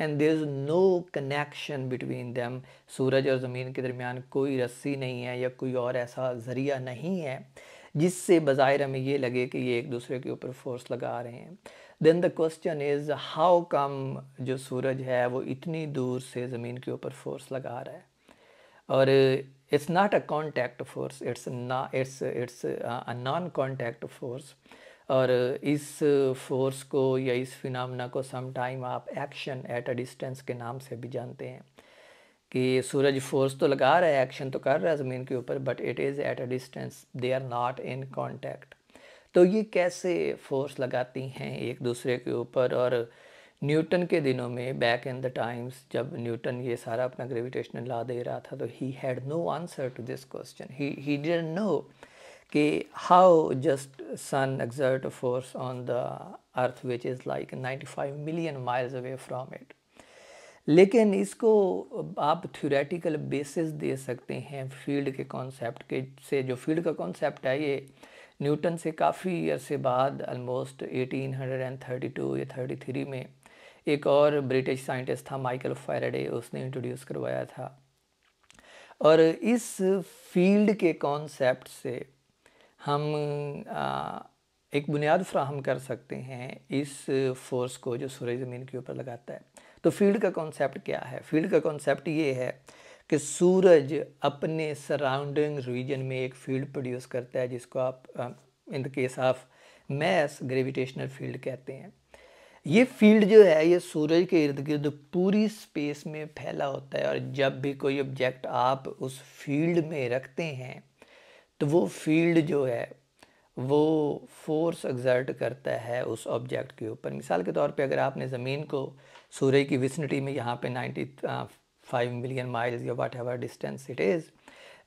and there is no connection between them सूरज और ज़मीन के दरमियान कोई रस्सी नहीं है या कोई और ऐसा ज़रिया नहीं है जिससे बाहर हमें ये लगे कि ये एक दूसरे के ऊपर फोर्स लगा रहे हैं then the question is how come जो सूरज है वो इतनी दूर से ज़मीन के ऊपर फोर्स लगा रहा है और it's not a contact force it's ना it's it's a non contact force और इस फोर्स को या इस फिनमना को समटाइम आप एक्शन एट अ डिस्टेंस के नाम से भी जानते हैं कि सूरज फोर्स तो लगा रहा है एक्शन तो कर रहा है ज़मीन के ऊपर but it is at a distance they are not in contact तो ये कैसे फोर्स लगाती हैं एक दूसरे के ऊपर और न्यूटन के दिनों में बैक इन द टाइम्स जब न्यूटन ये सारा अपना ग्रेविटेशनल ला दे रहा था तो he had no answer to this question he he didn't know कि how just sun exert force on the earth which is like 95 million miles away from it लेकिन इसको आप थ्योरेटिकल बेसिस दे सकते हैं फील्ड के कॉन्सेप्ट के से जो फील्ड का कॉन्सेप्ट है ये न्यूटन से काफ़ी अरसे बाद आलमोस्ट 1832 या 33 में एक और ब्रिटिश साइंटिस्ट था माइकल फैराडे उसने इंट्रोड्यूस करवाया था और इस फील्ड के कॉन्सेप्ट से हम एक बुनियाद फ्राहम कर सकते हैं इस फोर्स को जो सूर्य ज़मीन के ऊपर लगाता है तो फील्ड का कॉन्सेप्ट क्या है फील्ड का कॉन्सेप्ट ये है कि सूरज अपने सराउंडिंग रीजन में एक फील्ड प्रोड्यूस करता है जिसको आप in the case of mass gravitational field कहते हैं ये फील्ड जो है ये सूरज के इर्द गिर्द पूरी स्पेस में फैला होता है और जब भी कोई ऑब्जेक्ट आप उस फील्ड में रखते हैं तो वो फील्ड जो है वो फोर्स एग्जर्ट करता है उस ऑब्जेक्ट के ऊपर मिसाल के तौर पे अगर आपने ज़मीन को सूर्य की विस्निटी में यहाँ पे फाइव मिलियन माइल्स या whatever distance it is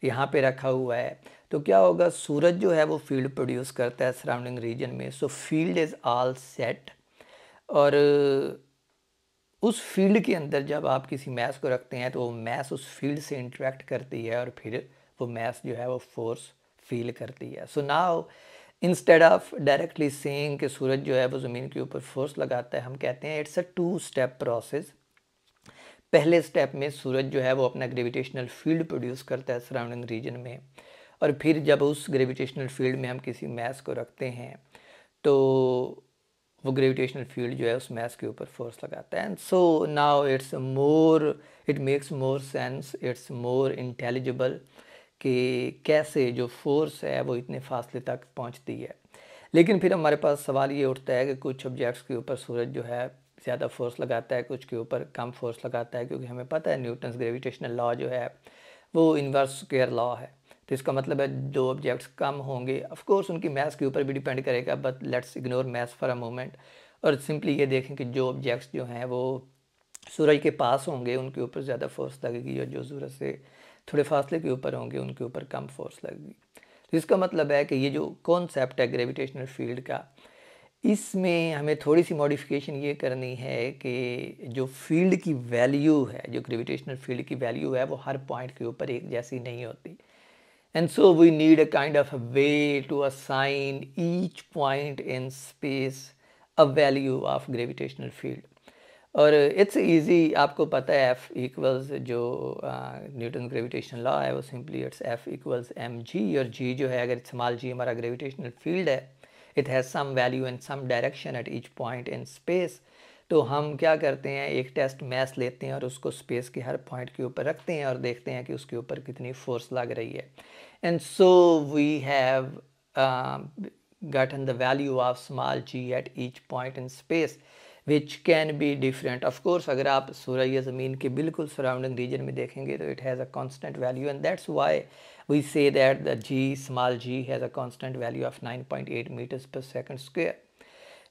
यहाँ पे रखा हुआ है तो क्या होगा सूरज जो है वो फील्ड प्रोड्यूस करता है सराउंडिंग रीजन में so field is all set और उस फील्ड के अंदर जब आप किसी मैथ को रखते हैं तो वो मैथ उस फील्ड से इंटरेक्ट करती है और फिर वो मैथ जो है वो फोर्स फील करती है so now instead of directly saying कि सूरज जो है वो ज़मीन के ऊपर फोर्स लगाता है हम कहते हैं it's a two step process पहले स्टेप में सूरज जो है वो अपना ग्रेविटेशनल फील्ड प्रोड्यूस करता है सराउंडिंग रीजन में और फिर जब उस ग्रेविटेशनल फील्ड में हम किसी मैथ को रखते हैं तो वो ग्रेविटेशनल फील्ड जो है उस मैस के ऊपर फोर्स लगाता है and so now it's more it makes more sense it's more intelligible कि कैसे जो फोर्स है वो इतने फासले तक पहुंचती है लेकिन फिर हमारे पास सवाल ये उठता है कि कुछ ऑब्जेक्ट्स के ऊपर सूरज जो है ज़्यादा फोर्स लगाता है कुछ के ऊपर कम फोर्स लगाता है क्योंकि हमें पता है न्यूटन्स ग्रेविटेशनल लॉ जो है वो इन्वर्स स्केयर लॉ है तो इसका मतलब है दो ऑब्जेक्ट्स कम होंगे ऑफकोर्स उनकी मैथ के ऊपर भी डिपेंड करेगा but let's ignore maths for a moment और सिंपली ये देखें कि जो ऑब्जेक्ट्स जो हैं वो सूरज के पास होंगे उनके ऊपर ज़्यादा फोर्स लगेगी और जो सूरज से थोड़े फासले के ऊपर होंगे उनके ऊपर कम फोर्स लगेगी तो इसका मतलब है कि ये जो कॉन्सेप्ट है ग्रेविटेशनल फील्ड का इसमें हमें थोड़ी सी मॉडिफिकेशन ये करनी है कि जो फील्ड की वैल्यू है जो ग्रेविटेशनल फील्ड की वैल्यू है वो हर पॉइंट के ऊपर एक जैसी नहीं होती And so we need a kind of a way to assign each point in space a value of gravitational field. और इट्स इजी आपको पता है एफ इक्वल्स जो न्यूटन ग्रेविटेशन लॉ है वो simply it's F equals M G और G जो है अगर इस्तेमाल जी हमारा ग्रेविटेशनल फील्ड है it has some value in some direction at each point in space तो हम क्या करते हैं एक टेस्ट मैथ लेते हैं और उसको स्पेस के हर पॉइंट के ऊपर रखते हैं और देखते हैं कि उसके ऊपर कितनी फोर्स लग रही है And so we have uh, gotten the value of small g at each point in space which can be different. Of course, you look at the ज़मीन के बिल्कुल surrounding region में देखेंगे तो it has a constant value and that's why we say that the g small g has a constant value of 9.8 meters per second square.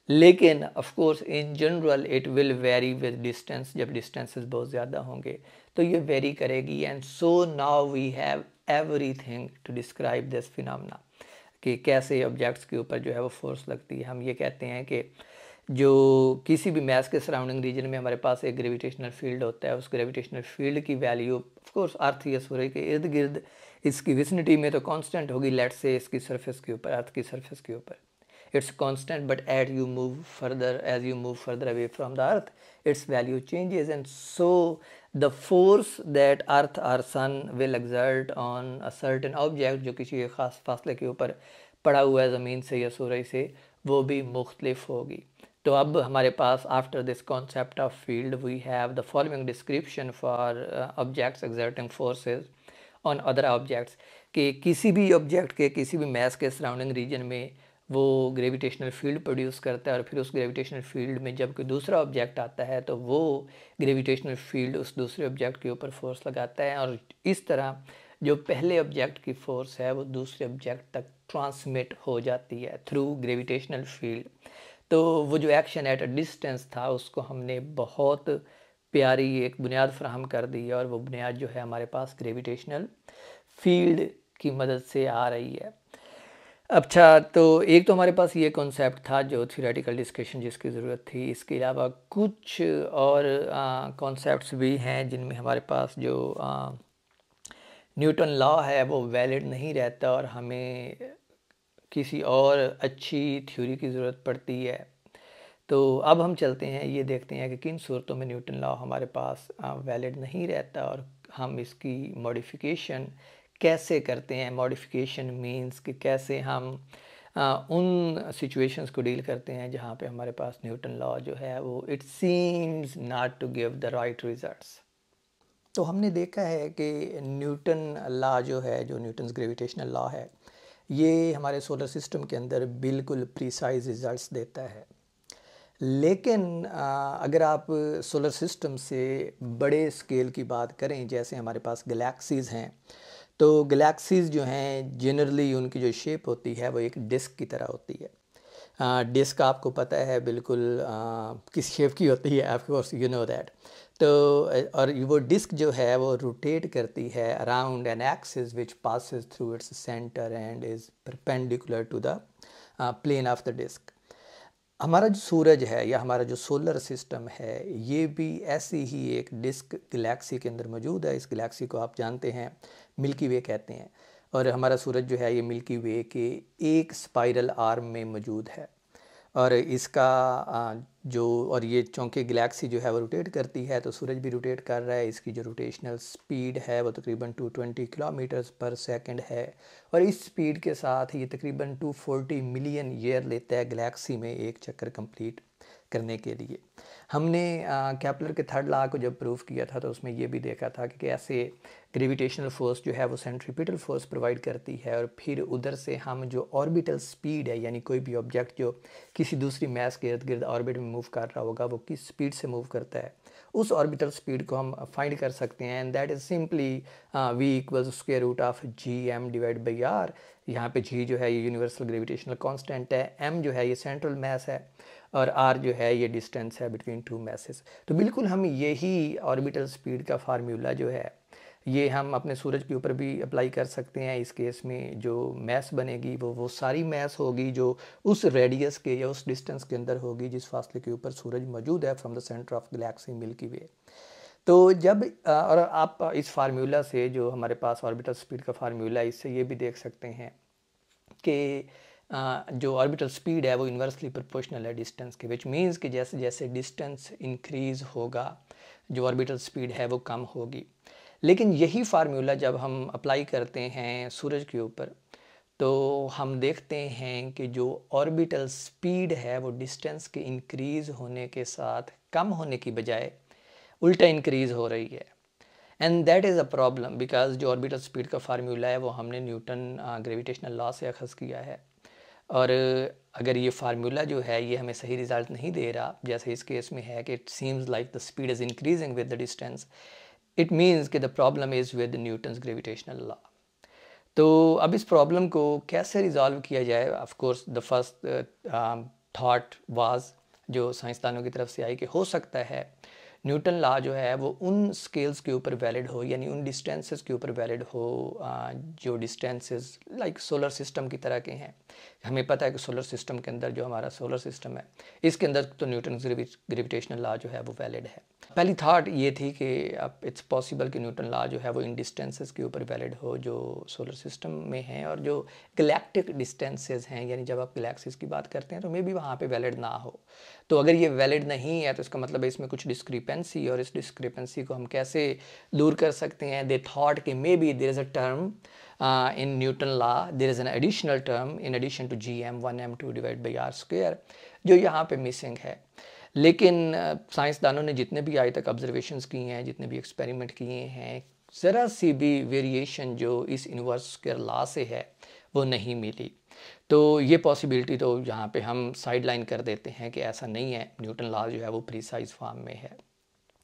लेकिन of course in general it will vary with distance जब distances बहुत ज़्यादा होंगे तो ये vary करेगी and so now we have everything to describe this phenomena कि कैसे ऑब्जेक्ट्स के ऊपर जो है वो फोर्स लगती है हम ये कहते हैं कि जो किसी भी मैथ के सराउंडिंग रीजन में हमारे पास एक ग्रेविटेशनल फील्ड होता है उस ग्रेविटेशनल फील्ड की वैल्यू ऑफकोर्स अर्थ या सूर्य के इर्द गिर्द इसकी विसनिटी में तो कांस्टेंट होगी लेट से इसकी सरफेस के ऊपर अर्थ की सरफेस के ऊपर it's constant but at you move further as you move further away from the earth its value changes and so the force that earth or sun will exert on a certain object जो किसी एक ख़ास फासले के ऊपर पड़ा हुआ है ज़मीन से या सूरज से वो भी मुख्तलिफ होगी तो अब हमारे पास after this concept of field we have the following description for objects exerting forces on other objects कि किसी भी ऑब्जेक्ट के किसी भी मैस के सराउंडिंग रीजन में वो ग्रेविटेशनल फील्ड प्रोड्यूस करता है और फिर उस ग्रेविटेशनल फील्ड में जब कोई दूसरा ऑब्जेक्ट आता है तो वो ग्रेविटेशनल फील्ड उस दूसरे ऑब्जेक्ट के ऊपर फोर्स लगाता है और इस तरह जो पहले ऑब्जेक्ट की फोर्स है वो दूसरे ऑब्जेक्ट तक ट्रांसमिट हो जाती है थ्रू ग्रेविटेशनल फील्ड तो वो जो एक्शन एट अ डिस्टेंस था उसको हमने बहुत प्यारी एक बुनियाद फ्राहम कर दी है और वो बुनियाद जो है हमारे पास ग्रेविटेशनल फील्ड की मदद से आ रही है अच्छा तो एक तो हमारे पास ये कॉन्सेप्ट था जो थियोरेटिकल डिस्कशन जिसकी ज़रूरत थी इसके अलावा कुछ और कॉन्सेप्ट्स भी हैं जिनमें हमारे पास जो न्यूटन लॉ है वो वैलिड नहीं रहता और हमें किसी और अच्छी थ्योरी की ज़रूरत पड़ती है तो अब हम चलते हैं ये देखते हैं कि किन सूरतों में न्यूटन लॉ हमारे पास वैलिड नहीं रहता और हम इसकी मॉडिफिकेशन कैसे करते हैं मॉडिफिकेशन मीन्स कि कैसे हम आ, उन सिचुएशंस को डील करते हैं जहाँ पे हमारे पास न्यूटन लॉ जो है वो it seems not to give the right results तो हमने देखा है कि न्यूटन लॉ जो है जो न्यूटन ग्रेविटेशनल लॉ है ये हमारे सोलर सिस्टम के अंदर बिल्कुल प्रिसाइज रिजल्ट्स देता है लेकिन अगर आप सोलर सिस्टम से बड़े स्केल की बात करें जैसे हमारे पास गलेक्सीज हैं तो गलेक्सीज़ जो हैं जनरली उनकी जो शेप होती है वो एक डिस्क की तरह होती है डिस्क आपको पता है बिल्कुल आ, किस शेप की होती है of course you know that तो और वो डिस्क जो है वो रोटेट करती है around an axis which passes through its centre and is perpendicular to the plane of the disc हमारा जो सूरज है या हमारा जो सोलर सिस्टम है ये भी ऐसी ही एक डिस्क गलेक्सी के अंदर मौजूद है इस गलेक्सी को आप जानते हैं मिल्की वे कहते हैं और हमारा सूरज जो है ये मिल्की वे के एक स्पाइरल आर्म में मौजूद है और इसका जो और ये चौंकि गलेक्सी जो है वो रोटेट करती है तो सूरज भी रोटेट कर रहा है इसकी जो रोटेशनल स्पीड है वो तकरीबन 220 किलोमीटर्स पर सेकंड है और इस स्पीड के साथ ये तकरीबन 240 मिलियन ईयर लेता है गलेक्सी में एक चक्कर कंप्लीट करने के लिए हमने कैपलर के थर्ड लॉ को जब प्रूव किया था तो उसमें यह भी देखा था कि कैसे ग्रेविटेशनल फोर्स जो है वो सेंट्रिपिटल फोर्स प्रोवाइड करती है और फिर उधर से हम जो ऑर्बिटल स्पीड है यानी कोई भी ऑब्जेक्ट जो किसी दूसरी मैस के इर्द गिर्द ऑर्बिट में मूव कर रहा होगा वो किस स्पीड से मूव करता है उस ऑर्बिटल स्पीड को हम फाइंड कर सकते हैं and that is simply V equals square root of G M divide by R यहाँ पे जी जो है ये यूनिवर्सल ग्रेविटेशनल कांस्टेंट है एम जो है ये सेंट्रल मैस है और आर जो है ये डिस्टेंस है बिटवीन टू मैसेज तो बिल्कुल हम यही ऑर्बिटल स्पीड का फार्मूला जो है ये हम अपने सूरज के ऊपर भी अप्लाई कर सकते हैं इस केस में जो मैस बनेगी वो वो सारी मैस होगी जो उस रेडियस के या उस डिस्टेंस के अंदर होगी जिस फासले के ऊपर सूरज मौजूद है from the centre of galaxy Milky Way तो जब और आप इस फार्मूला से जो हमारे पास ऑर्बिटल स्पीड का फार्मूला इससे ये भी देख सकते हैं कि जो ऑर्बिटल स्पीड है वो इन्वर्सली प्रोपोर्शनल है डिस्टेंस के विच मीन्स कि जैसे जैसे डिस्टेंस इंक्रीज़ होगा जो ऑर्बिटल स्पीड है वो कम होगी लेकिन यही फार्मूला जब हम अप्लाई करते हैं सूरज के ऊपर तो हम देखते हैं कि जो ऑर्बिटल स्पीड है वो डिस्टेंस के इंक्रीज़ होने के साथ कम होने की बजाय उल्टा इंक्रीज़ हो रही है and that is a problem because जो ऑर्बिटल स्पीड का फार्मूला है वो हमने न्यूटन ग्रेविटेशनल लॉ से अखज़ किया है और अगर ये फार्मूला जो है ये हमें सही रिज़ल्ट नहीं दे रहा जैसे इस केस में है कि it seems like the speed is increasing with the distance it means कि the problem is with Newton's gravitational law तो अब इस प्रॉब्लम को कैसे रिज़ॉल्व किया जाए of course the first thought was जो साइंसदानों की तरफ से आई कि हो सकता है न्यूटन लॉ जो है वो उन स्केल्स के ऊपर वैलिड हो यानी उन डिस्टेंसेस के ऊपर वैलिड हो जो डिस्टेंसेस लाइक सोलर सिस्टम की तरह के हैं हमें पता है कि सोलर सिस्टम के अंदर जो हमारा सोलर सिस्टम है इसके अंदर तो न्यूटन ग्रेविटेशनल लॉ जो है वो वैलिड है पहली थाट ये थी कि अब इट्स पॉसिबल कि न्यूटन लॉ जो है वो इन डिस्टेंसेज के ऊपर वैलिड हो जो सोलर सिस्टम में हैं और जो गलेक्टिक डिस्टेंसेज हैं यानी जब आप गलेक्सीज की बात करते हैं तो मे भी वहाँ पर वैलिड ना हो तो अगर ये वैलिड नहीं है तो इसका मतलब है इसमें कुछ डिस्क्रिपेंसी और इस डिस्क्रिपेंसी को हम कैसे दूर कर सकते हैं दे थॉट कि maybe there is a term in Newton law there is an additional term in addition to G M one M two divide by R square जो यहाँ पर मिसिंग है लेकिन साइंसदानों uh, ने जितने भी आज तक ऑब्जर्वेशन किए हैं जितने भी एक्सपेरिमेंट किए हैं ज़रा सी भी वेरिएशन जो इस यूनिवर्स के ला से है वो नहीं मिली तो ये पॉसिबिलिटी तो यहाँ पे हम साइड लाइन कर देते हैं कि ऐसा नहीं है न्यूटन लॉ जो है वो प्रीसाइज फॉर्म में है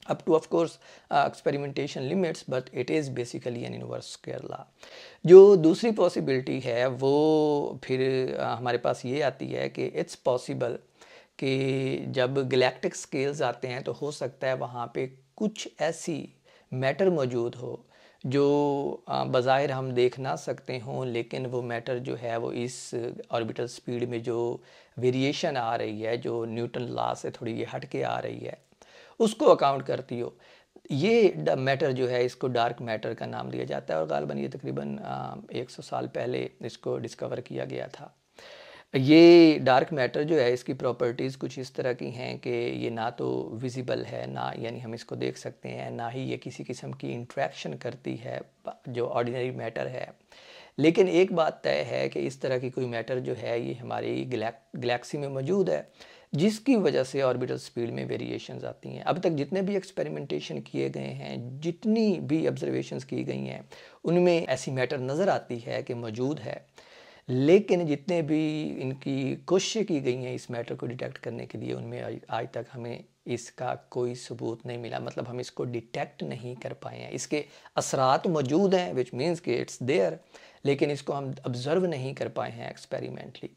up to of course experimentation limits but it is basically an universe स्क्र square जो दूसरी पॉसिबिलिटी है वो फिर uh, हमारे पास ये आती है कि इट्स पॉसिबल कि जब गलेक्टिक स्केल्स आते हैं तो हो सकता है वहाँ पे कुछ ऐसी मैटर मौजूद हो जो बाज़ाहिर हम देख ना सकते हों लेकिन वो मैटर जो है वो इस ऑर्बिटल स्पीड में जो वेरिएशन आ रही है जो न्यूटन लॉ से थोड़ी ये हट के आ रही है उसको अकाउंट करती हो ये मैटर जो है इसको डार्क मैटर का नाम दिया जाता है और गालबन ये तकरीबन 100 साल पहले इसको डिस्कवर किया गया था ये डार्क मैटर जो है इसकी प्रॉपर्टीज़ कुछ इस तरह की हैं कि ये ना तो विजिबल है ना यानी हम इसको देख सकते हैं ना ही ये किसी किस्म की इंट्रैक्शन करती है जो ऑर्डिनरी मैटर है लेकिन एक बात तय है कि इस तरह की कोई मैटर जो है ये हमारी गलेक्सी में मौजूद है जिसकी वजह से ऑर्बिटल स्पीड में वेरिएशन आती हैं अब तक जितने भी एक्सपेरिमेंटेशन किए गए हैं जितनी भी ऑब्जर्वेशंस की गई हैं उनमें ऐसी मैटर नज़र आती है कि मौजूद है लेकिन जितने भी इनकी कोशिशें की गई हैं इस मैटर को डिटेक्ट करने के लिए उनमें आज, तक हमें इसका कोई सबूत नहीं मिला मतलब हम इसको डिटेक्ट नहीं कर पाए हैं इसके असरात मौजूद हैं विच मीन्स कि इट्स देयर लेकिन इसको हम ऑब्ज़र्व नहीं कर पाए हैं एक्सपेरिमेंटली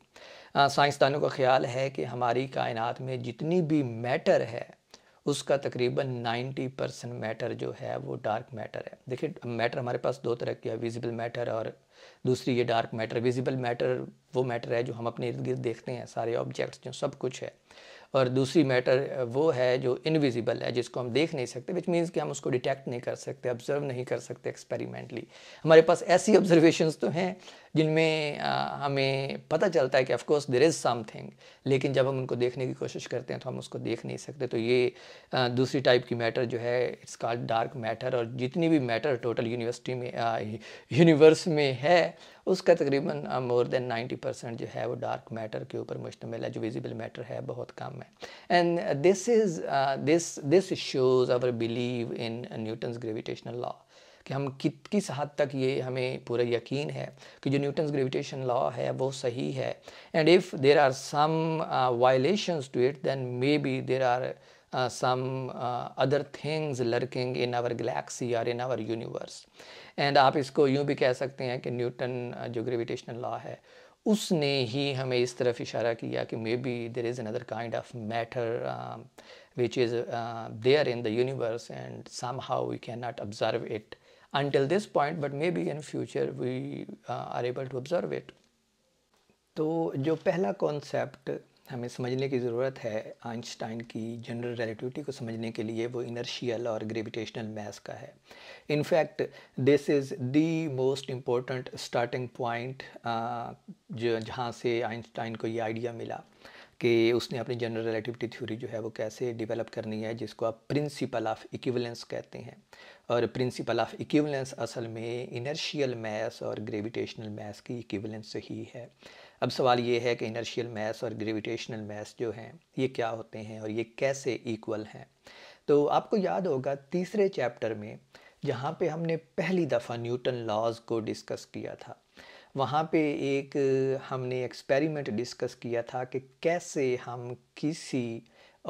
साइंसदानों का ख्याल है कि हमारी कायनात में जितनी भी मैटर है उसका तकरीबन 90 परसेंट मैटर जो है वो डार्क मैटर है देखिए मैटर हमारे पास दो तरह की है विजिबल मैटर और दूसरी ये डार्क मैटर विजिबल मैटर वो मैटर है जो हम अपने इर्द गिर्द देखते हैं सारे ऑब्जेक्ट्स जो सब कुछ है और दूसरी मैटर वो है जो इनविजिबल है जिसको हम देख नहीं सकते विच मीन्स कि हम उसको डिटेक्ट नहीं कर सकते ऑब्जर्व नहीं कर सकते एक्सपेरिमेंटली हमारे पास ऐसी ऑब्जर्वेशंस तो हैं जिनमें हमें पता चलता है कि ऑफकोर्स देर इज़ समथिंग लेकिन जब हम उनको देखने की कोशिश करते हैं तो हम उसको देख नहीं सकते तो ये आ, दूसरी टाइप की मैटर जो है इट्स कॉल्ड डार्क मैटर और जितनी भी मैटर टोटल यूनिवर्सिटी में यूनिवर्स में है उसका तकरीबन मोर देन 90 परसेंट जो है वो डार्क मैटर के ऊपर मुश्तमिल है जो विजिबल मैटर है बहुत कम है and this is this this shows our believe in Newton's gravitational law कि हम कित किस हद तक ये हमें पूरा यकीन है कि जो न्यूटन्स ग्रेविटेशन लॉ है वो सही है and if there are some violations to it then maybe there are uh, some uh, other things lurking in our galaxy or in our universe and aap isko यूँ bhi keh sakte hain ki newton जो gravitational law है उसने ही हमें इस तरफ इशारा किया कि maybe there is another kind of matter which is there in the universe and somehow we can not observe it until this point but maybe in future we uh, are able to observe it तो जो पहला concept हमें समझने की ज़रूरत है Einstein की general relativity को समझने के लिए वो इनर्शियल और ग्रेविटेशनल मैस का है in fact this is the most important starting point जहाँ से आइंस्टाइन को ये आइडिया मिला कि उसने अपनी जनरल रिलेटिविटी थ्योरी जो है वो कैसे डेवलप करनी है जिसको आप प्रिंसिपल ऑफ इक्विवेलेंस कहते हैं और प्रिंसिपल ऑफ इक्विवेलेंस असल में इनर्शियल मैस और ग्रेविटेशनल मैस की इक्विवेलेंस ही है अब सवाल ये है कि इनर्शियल मैस और ग्रेविटेशनल मैस जो हैं ये क्या होते हैं और ये कैसे इक्वल हैं तो आपको याद होगा तीसरे चैप्टर में जहाँ पे हमने पहली दफ़ा न्यूटन लॉज को डिस्कस किया था वहाँ पे एक हमने एक्सपेरिमेंट डिस्कस किया था कि कैसे हम किसी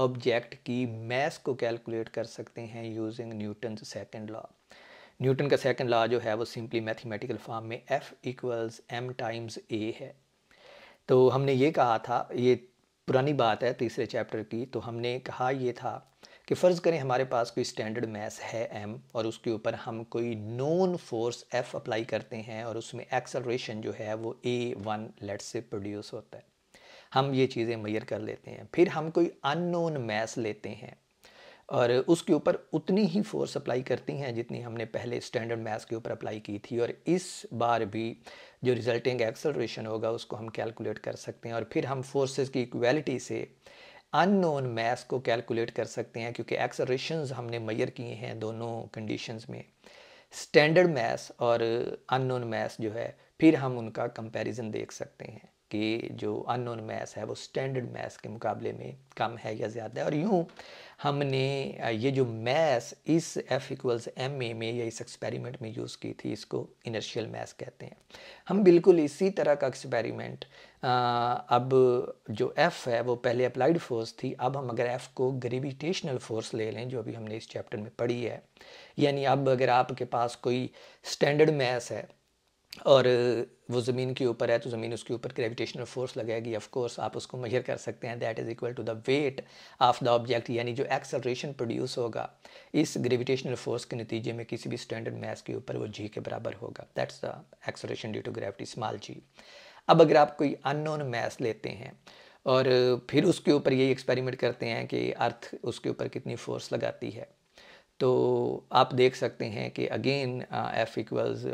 ऑब्जेक्ट की मैस को कैलकुलेट कर सकते हैं using Newton second law Newton का सेकेंड लॉ जो है वो सिंपली मैथमेटिकल फॉर्म में F equals M times A है तो हमने ये कहा था ये पुरानी बात है तीसरे चैप्टर की तो हमने कहा ये था कि फ़र्ज़ करें हमारे पास कोई स्टैंडर्ड मैस है एम और उसके ऊपर हम कोई नोन फोर्स एफ अप्लाई करते हैं और उसमें एक्सलरेशन जो है वो ए वन लेट से प्रोड्यूस होता है हम ये चीज़ें मैयर कर लेते हैं फिर हम कोई अननोन मैस लेते हैं और उसके ऊपर उतनी ही फोर्स अप्लाई करती हैं जितनी हमने पहले स्टैंडर्ड मैथ्स के ऊपर अप्लाई की थी और इस बार भी जो रिजल्टिंग एक्सलरेशन होगा उसको हम कैलकुलेट कर सकते हैं और फिर हम फोर्सेस की इक्वलिटी से अननोन मैथ्स को कैलकुलेट कर सकते हैं क्योंकि एक्सलेशन हमने मैयर किए हैं दोनों कंडीशन में स्टैंडर्ड मैथ्स और अननोन मैथ्स जो है फिर हम उनका कंपेरिजन देख सकते हैं कि जो अननोन मैस है वो स्टैंडर्ड मैस के मुकाबले में कम है या ज़्यादा है और यूँ हमने ये जो मैस इस एफ इक्वल्स एम ए में या इस एक्सपेरिमेंट में यूज़ की थी इसको इनर्शियल मैस कहते हैं हम बिल्कुल इसी तरह का एक्सपेरिमेंट अब जो एफ़ है वो पहले अप्लाइड फोर्स थी अब हम अगर एफ़ को ग्रेविटेशनल फोर्स ले लें जो अभी हमने इस चैप्टर में पढ़ी है यानी अब अगर आपके पास कोई स्टैंडर्ड मैस है और वो ज़मीन के ऊपर है तो ज़मीन उसके ऊपर ग्रेविटेशनल फोर्स लगेगी ऑफ कोर्स आप उसको मेजर कर सकते हैं that is equal to the weight of the object यानी जो एक्सलेशन प्रोड्यूस होगा इस ग्रेविटेशनल फोर्स के नतीजे में किसी भी स्टैंडर्ड मैस के ऊपर वो जी के बराबर होगा that's the acceleration due to gravity small G अब अगर आप कोई अननोन मैस लेते हैं और फिर उसके ऊपर यही एक्सपेरिमेंट करते हैं कि अर्थ उसके ऊपर कितनी फोर्स लगाती है तो आप देख सकते हैं कि अगेन एफ इक्वल्स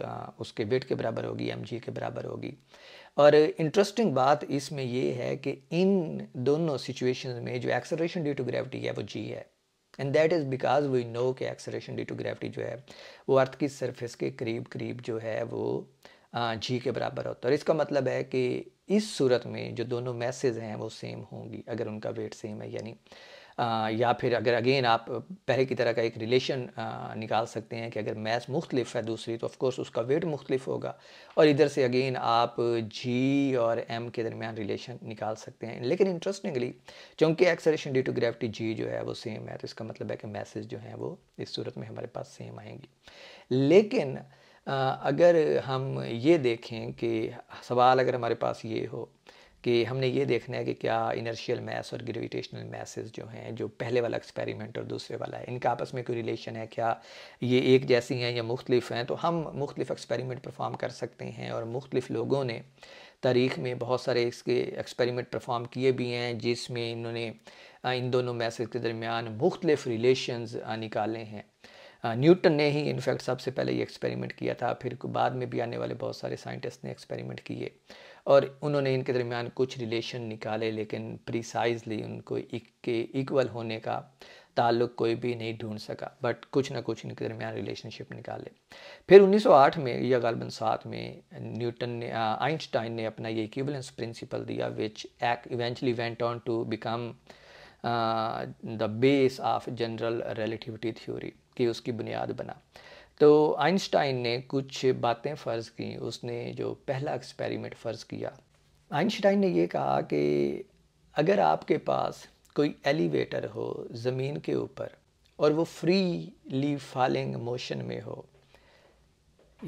उसके वेट के बराबर होगी एम के बराबर होगी और इंटरेस्टिंग बात इसमें ये है कि इन दोनों सिचुएशंस में जो एक्सलेशन ड्यू टू ग्रेविटी है वो जी है and that is because we know के एक्सलेशन ड्यू टू ग्रेविटी जो है वो अर्थ की सरफेस के करीब करीब जो है वो जी uh, के बराबर होता है और इसका मतलब है कि इस सूरत में जो दोनों मैसेज हैं वो सेम होंगी अगर उनका वेट सेम है यानी या फिर अगर अगेन आप पहले की तरह का एक रिलेशन निकाल सकते हैं कि अगर मैथ मुख्तलिफ है दूसरी तो ऑफ़कोर्स उसका वेट मुख्तलिफ होगा और इधर से अगेन आप जी और एम के दरमियान रिलेशन निकाल सकते हैं लेकिन इंटरेस्टिंगली चूँकि acceleration due to gravity G जो है वो सेम है तो इसका मतलब है कि मैसेज जो हैं वो इस सूरत में हमारे पास सेम आएंगी लेकिन अगर हम ये देखें कि सवाल अगर हमारे पास ये हो कि हमने ये देखना है कि क्या इनर्शियल मैस और ग्रेविटेशनल मैसेज जो हैं जो पहले वाला एक्सपेरिमेंट और दूसरे वाला है इनका आपस में कोई रिलेशन है क्या ये एक जैसी हैं या मुख्तलिफ हैं तो हम मुख्तलिफ एक्सपेरिमेंट परफॉर्म कर सकते हैं और मुख्तलिफ लोगों ने तारीख़ में बहुत सारे इसके एक्सपेरिमेंट परफॉर्म किए भी हैं जिसमें इन्होंने इन दोनों मैसेज के दरमियान मुख्तलिफ रिलेशन निकाले हैं न्यूटन ने ही इनफैक्ट सबसे पहले ये एक्सपेरिमेंट किया था फिर बाद में भी आने वाले बहुत सारे साइंटिस्ट ने एक्सपेरिमेंट किए और उन्होंने इनके दरमियान कुछ रिलेशन निकाले लेकिन प्रिसाइजली उनको के इक्वल होने का ताल्लुक कोई भी नहीं ढूंढ सका बट कुछ ना कुछ इनके दरमियान रिलेशनशिप निकाले फिर 1908 में या गलबन सात में न्यूटन ने आइंस्टाइन ने अपना ये इक्वलेंस प्रिंसिपल दिया which act eventually went on to become the base of general relativity theory कि उसकी बुनियाद बना तो आइंस्टाइन ने कुछ बातें फ़र्ज़ की उसने जो पहला एक्सपेरिमेंट फ़र्ज़ किया आइंस्टाइन ने यह कहा कि अगर आपके पास कोई एलिवेटर हो ज़मीन के ऊपर और वो फ्रीली फॉलिंग मोशन में हो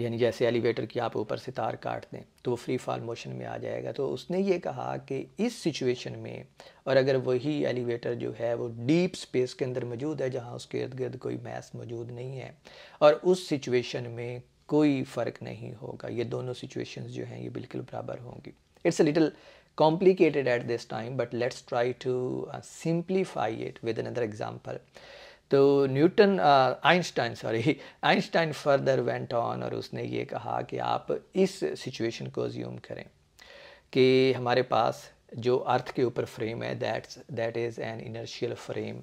यानी जैसे एलिवेटर की आप ऊपर से तार काट दें तो वो फ्री फॉल मोशन में आ जाएगा तो उसने ये कहा कि इस सिचुएशन में और अगर वही एलिवेटर जो है वो डीप स्पेस के अंदर मौजूद है जहाँ उसके इर्द गिर्द कोई मैस मौजूद नहीं है और उस सिचुएशन में कोई फ़र्क नहीं होगा ये दोनों सिचुएशंस जो हैं ये बिल्कुल बराबर होंगी it's a little complicated at this time but let's try to uh, it with another example तो Newton Einstein sorry Einstein further went on और उसने ये कहा कि आप इस सिचुएशन को ज्यूम करें कि हमारे पास जो अर्थ के ऊपर फ्रेम है that's that is an inertial frame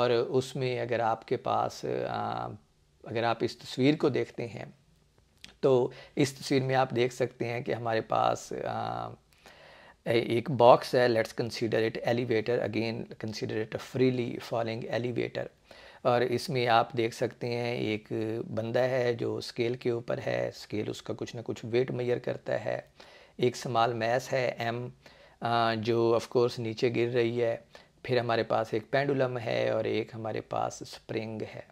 और उसमें अगर आपके पास अगर आप इस तस्वीर को देखते हैं तो इस तस्वीर में आप देख सकते हैं कि हमारे पास एक बॉक्स है let's consider it elevator again consider it a freely falling elevator और इसमें आप देख सकते हैं एक बंदा है जो स्केल के ऊपर है स्केल उसका कुछ ना कुछ वेट मैयर करता है एक समाल मैस है एम जो ऑफ कोर्स नीचे गिर रही है फिर हमारे पास एक पेंडुलम है और एक हमारे पास स्प्रिंग है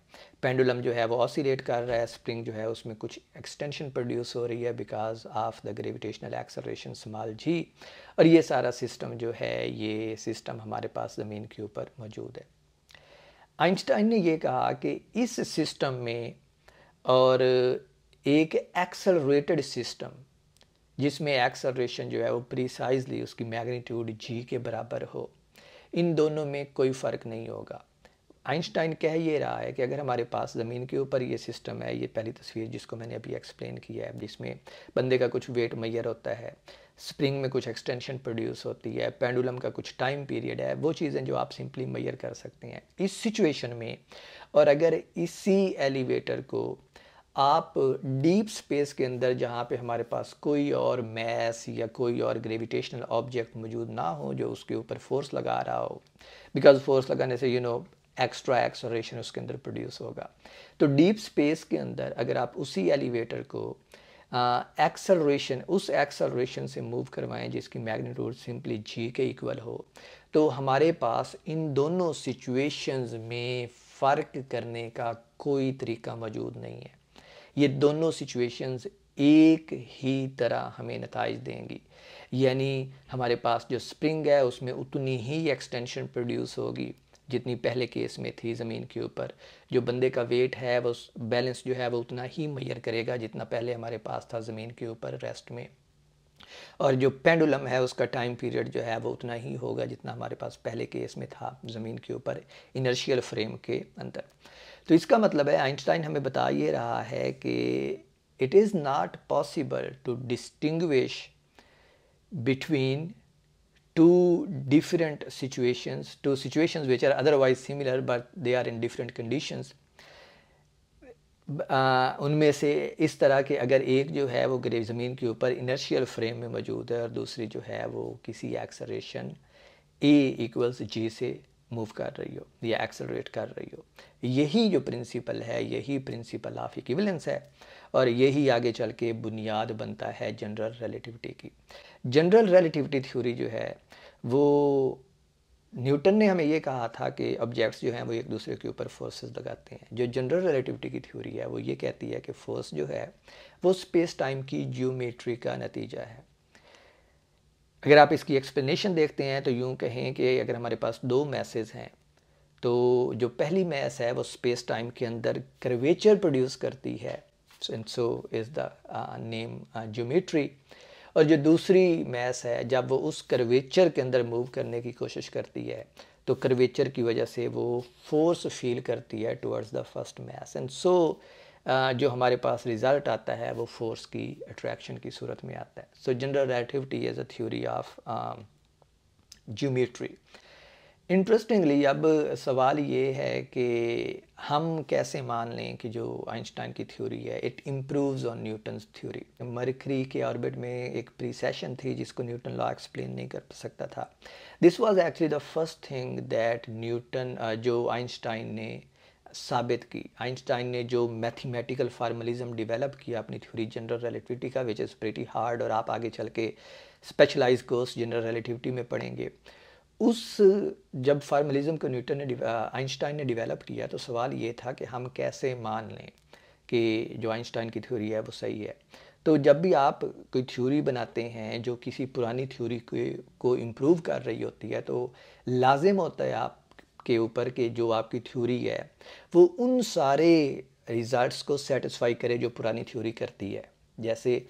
पेंडुलम जो है वो ऑसिलेट कर रहा है स्प्रिंग जो है उसमें कुछ एक्सटेंशन प्रोड्यूस हो रही है because of the gravitational acceleration small G और ये सारा सिस्टम जो है ये सिस्टम हमारे पास ज़मीन के ऊपर मौजूद है आइंस्टाइन ने यह कहा कि इस सिस्टम में और एक एक्सलरेटेड सिस्टम जिसमें एक्सलरेशन जो है वो प्रिसाइजली उसकी मैग्नीट्यूड जी के बराबर हो इन दोनों में कोई फ़र्क नहीं होगा आइंस्टाइन कह ये रहा है कि अगर हमारे पास ज़मीन के ऊपर ये सिस्टम है ये पहली तस्वीर जिसको मैंने अभी एक्सप्लेन किया है जिसमें बंदे का कुछ वेट मैयर होता है स्प्रिंग में कुछ एक्सटेंशन प्रोड्यूस होती है पेंडुलम का कुछ टाइम पीरियड है वो चीज़ें जो आप सिंपली मैयर कर सकते हैं इस सिचुएशन में और अगर इसी एलिवेटर को आप डीप स्पेस के अंदर जहाँ पे हमारे पास कोई और मैस या कोई और ग्रेविटेशनल ऑब्जेक्ट मौजूद ना हो जो उसके ऊपर फोर्स लगा रहा हो बिकॉज फोर्स लगाने से यू नो एक्स्ट्रा एक्सोरेशन उसके अंदर प्रोड्यूस होगा तो डीप स्पेस के अंदर अगर आप उसी एलिवेटर को एक्सलरेशन उस एक्सलरेशन से मूव करवाएं जिसकी मैग्नीट्यूड सिंपली जी के इक्वल हो तो हमारे पास इन दोनों सिचुएशंस में फ़र्क करने का कोई तरीका मौजूद नहीं है ये दोनों सिचुएशंस एक ही तरह हमें नतज देंगी यानी हमारे पास जो स्प्रिंग है उसमें उतनी ही एक्सटेंशन प्रोड्यूस होगी जितनी पहले केस में थी ज़मीन के ऊपर जो बंदे का वेट है वो बैलेंस जो है वो उतना ही मैयर करेगा जितना पहले हमारे पास था ज़मीन के ऊपर रेस्ट में और जो पेंडुलम है उसका टाइम पीरियड जो है वो उतना ही होगा जितना हमारे पास पहले केस में था ज़मीन के ऊपर इनर्शियल फ्रेम के अंदर तो इसका मतलब है आइंस्टाइन हमें बता ये रहा है कि it is not possible to distinguish between two different situations, two situations which are otherwise similar but they are in different conditions. Uh, उनमें से इस तरह के अगर एक जो है वो ग्रेव ज़मीन के ऊपर इनर्शियल फ्रेम में मौजूद है और दूसरी जो है वो किसी एक्सरेशन ए इक्वल्स जी से मूव कर रही हो या एक्सलरेट कर रही हो यही जो प्रिंसिपल है यही प्रिंसिपल ऑफ इक्विवेलेंस है और यही आगे चल के बुनियाद बनता है जनरल रिलेटिविटी की जनरल रिलेटिविटी थ्योरी जो है वो न्यूटन ने हमें ये कहा था कि ऑब्जेक्ट्स जो हैं वो एक दूसरे के ऊपर फोर्सेस लगाते हैं जो जनरल रिलेटिविटी की थ्योरी है वो ये कहती है कि फोर्स जो है वो स्पेस टाइम की जियोमेट्री का नतीजा है अगर आप इसकी एक्सप्लेनेशन देखते हैं तो यूँ कहें कि अगर हमारे पास दो मैसेज हैं तो जो पहली मैस है वो स्पेस टाइम के अंदर कर्वेचर प्रोड्यूस करती है and so is the name name uh, और जो दूसरी मैस है जब वो उस करवेचर के अंदर मूव करने की कोशिश करती है तो करवेचर की वजह से वो फोर्स फील करती है towards the first mass and so जो हमारे पास रिज़ल्ट आता है वो फोर्स की अट्रैक्शन की सूरत में आता है so general relativity is a theory of geometry interestingly अब सवाल ये है कि हम कैसे मान लें कि जो आइंस्टाइन की थ्योरी है it improves on Newton's theory Mercury के ऑर्बिट में एक प्रीसेशन थी जिसको न्यूटन लॉ एक्सप्लेन नहीं कर सकता था this was actually the first thing that Newton जो आइंस्टाइन ने साबित की आइंस्टाइन ने जो मैथमेटिकल फार्मलिज्म डिवेलप किया अपनी थ्योरी जनरल रिलेटिविटी का विच इज़ प्रेटी हार्ड और आप आगे चल के स्पेशलाइज कोर्स जनरल रिलेटिविटी में पढ़ेंगे उस जब फार्मलिज्म को न्यूटन ने आइंस्टाइन ने डेवलप किया तो सवाल ये था कि हम कैसे मान लें कि जो आइंस्टाइन की थ्योरी है वो सही है तो जब भी आप कोई थ्योरी बनाते हैं जो किसी पुरानी थ्योरी को को इम्प्रूव कर रही होती है तो लाजिम होता है आपके ऊपर कि जो आपकी थ्योरी है वो उन सारे रिज़ल्ट्स को सेटिस्फाई करे जो पुरानी थ्योरी करती है जैसे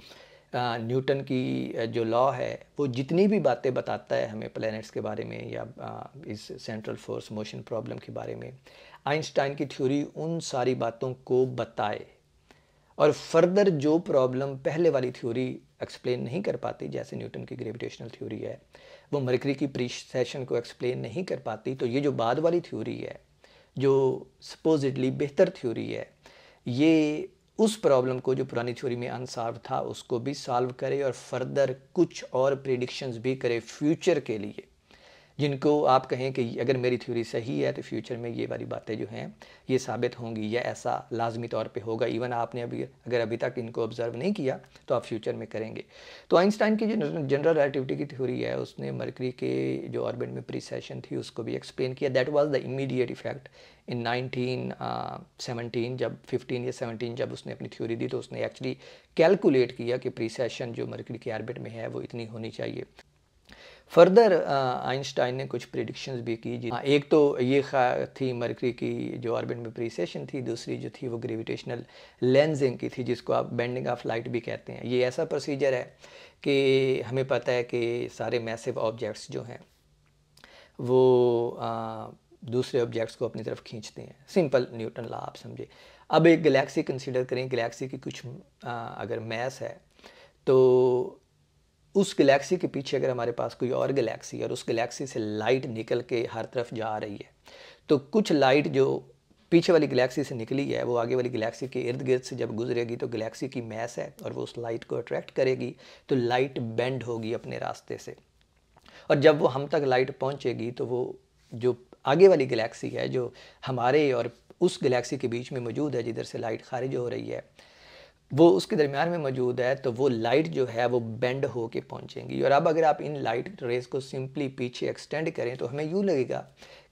न्यूटन की जो लॉ है वो जितनी भी बातें बताता है हमें प्लैनेट्स के बारे में या इस सेंट्रल फोर्स मोशन प्रॉब्लम के बारे में आइंस्टाइन की थ्योरी उन सारी बातों को बताए और फर्दर जो प्रॉब्लम पहले वाली थ्योरी एक्सप्लेन नहीं कर पाती जैसे न्यूटन की ग्रेविटेशनल थ्योरी है वो मरकरी की प्रीसेशन को एक्सप्लेन नहीं कर पाती तो ये जो बाद वाली थ्योरी है जो सपोजिडली बेहतर थ्योरी है ये उस प्रॉब्लम को जो पुरानी थ्योरी में अनसॉल्व था उसको भी सॉल्व करे और फर्दर कुछ और प्रिडिक्शंस भी करे फ्यूचर के लिए जिनको आप कहें कि अगर मेरी थ्योरी सही है तो फ्यूचर में ये वाली बातें जो हैं ये साबित होंगी या ऐसा लाजमी तौर पे होगा इवन आपने अभी अगर अभी तक इनको ऑब्जर्व नहीं किया तो आप फ्यूचर में करेंगे तो आइंस्टाइन की जो जनरल रिलेटिविटी की थ्योरी है उसने मरकरी के जो ऑर्बिट में प्रिसेशन थी उसको भी एक्सप्लेन किया that was the immediate effect in 1917 जब 15 या 17 जब उसने अपनी थ्योरी दी तो उसने एक्चुअली कैलकुलेट किया कि प्रीसेशन जो मरकरी के ऑर्बिट में है वो इतनी होनी चाहिए फर्दर आइंस्टाइन uh, ने कुछ प्रिडिक्शंस भी की जी एक तो ये थी मरकरी की जो ऑर्बिट में प्रीसेशन थी दूसरी जो थी वो ग्रेविटेशनल लेंजिंग की थी जिसको आप बेंडिंग ऑफ लाइट भी कहते हैं ये ऐसा प्रोसीजर है कि हमें पता है कि सारे मैसिव ऑब्जेक्ट्स जो हैं वो आ, uh, दूसरे ऑब्जेक्ट्स को अपनी तरफ खींचते हैं सिंपल न्यूटन ला आप समझे अब एक गलेक्सी कंसिडर करें गलेक्सी की कुछ आ, uh, अगर मैस है तो उस गैलेक्सी के पीछे अगर हमारे पास कोई और गैलेक्सी और उस गैलेक्सी से लाइट निकल के हर तरफ जा रही है तो कुछ लाइट जो पीछे वाली गैलेक्सी से निकली है वो आगे वाली गैलेक्सी के इर्द गिर्द से जब गुजरेगी तो गैलेक्सी की मैस है और वो उस लाइट को अट्रैक्ट करेगी तो लाइट बेंड होगी अपने रास्ते से और जब वो हम तक लाइट पहुंचेगी तो वो जो आगे वाली गैलेक्सी है जो हमारे और उस गैलेक्सी के बीच में मौजूद है जिधर से लाइट खारिज हो रही है वो उसके दरमियान में मौजूद है तो वो लाइट जो है वो बेंड हो के पहुँचेंगी और अब अगर आप इन लाइट रेस को सिंपली पीछे एक्सटेंड करें तो हमें यूँ लगेगा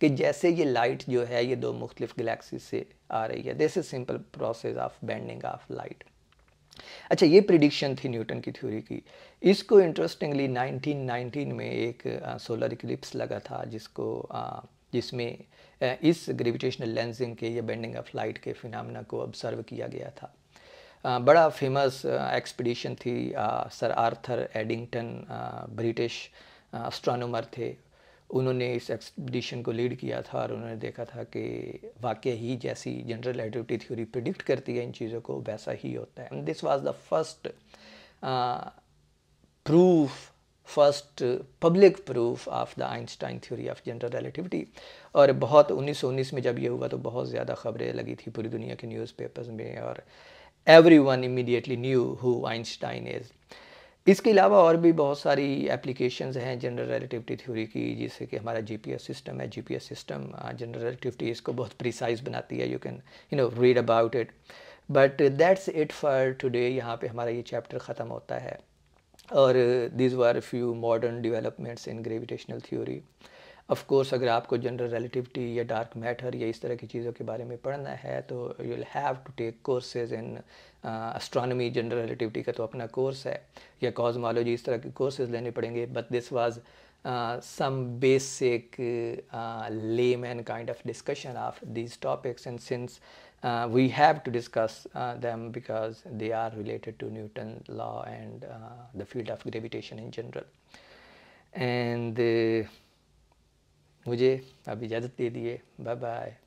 कि जैसे ये लाइट जो है ये दो मुख्तलिफ गलेक्सी से आ रही है this is simple process of bending of light अच्छा ये प्रिडिक्शन थी न्यूटन की थ्योरी की इसको इंटरेस्टिंगली 1919 में एक सोलर इक्लिप्स लगा था जिसको आ, जिसमें इस ग्रेविटेशनल लेंसिंग के या बेंडिंग ऑफ लाइट के फिनमिना को ऑब्जर्व किया गया था बड़ा फेमस एक्सपीडिशन थी sir Arthur Eddington British astronomer थे उन्होंने इस एक्सपीडिशन को लीड किया था और उन्होंने देखा था कि वाक्य ही जैसी जनरल एडिविटी थ्योरी प्रिडिक्ट करती है इन चीज़ों को वैसा ही होता है this was the first proof first public proof of the Einstein theory of general relativity और बहुत 1919 में जब ये हुआ तो बहुत ज़्यादा खबरें लगी थी पूरी दुनिया के न्यूज़पेपर्स में और everyone immediately knew who Einstein is इसके अलावा और भी बहुत सारी एप्लीकेशंस हैं जनरल रिलेटिविटी थ्योरी की जैसे कि हमारा जीपीएस सिस्टम है जीपीएस सिस्टम जनरल रिलेटिविटी इसको बहुत प्रिसाइज बनाती है you can you know read about it but that's it for today यहाँ पे हमारा ये चैप्टर ख़त्म होता है और these were few modern developments in gravitational theory of course अगर आपको जनरल रिलेटिविटी या डार्क मैटर या इस तरह की चीज़ों के बारे में पढ़ना है तो you will have to take courses in astronomy general relativity का तो अपना कोर्स है या कॉजमोलॉजी इस तरह के कोर्सेज लेने पड़ेंगे but this was some basic layman kind of discussion of these topics and since we have to discuss them because they are related to Newton law and the field of gravitation in general and मुझे अब इजाज़त दे दिए bye bye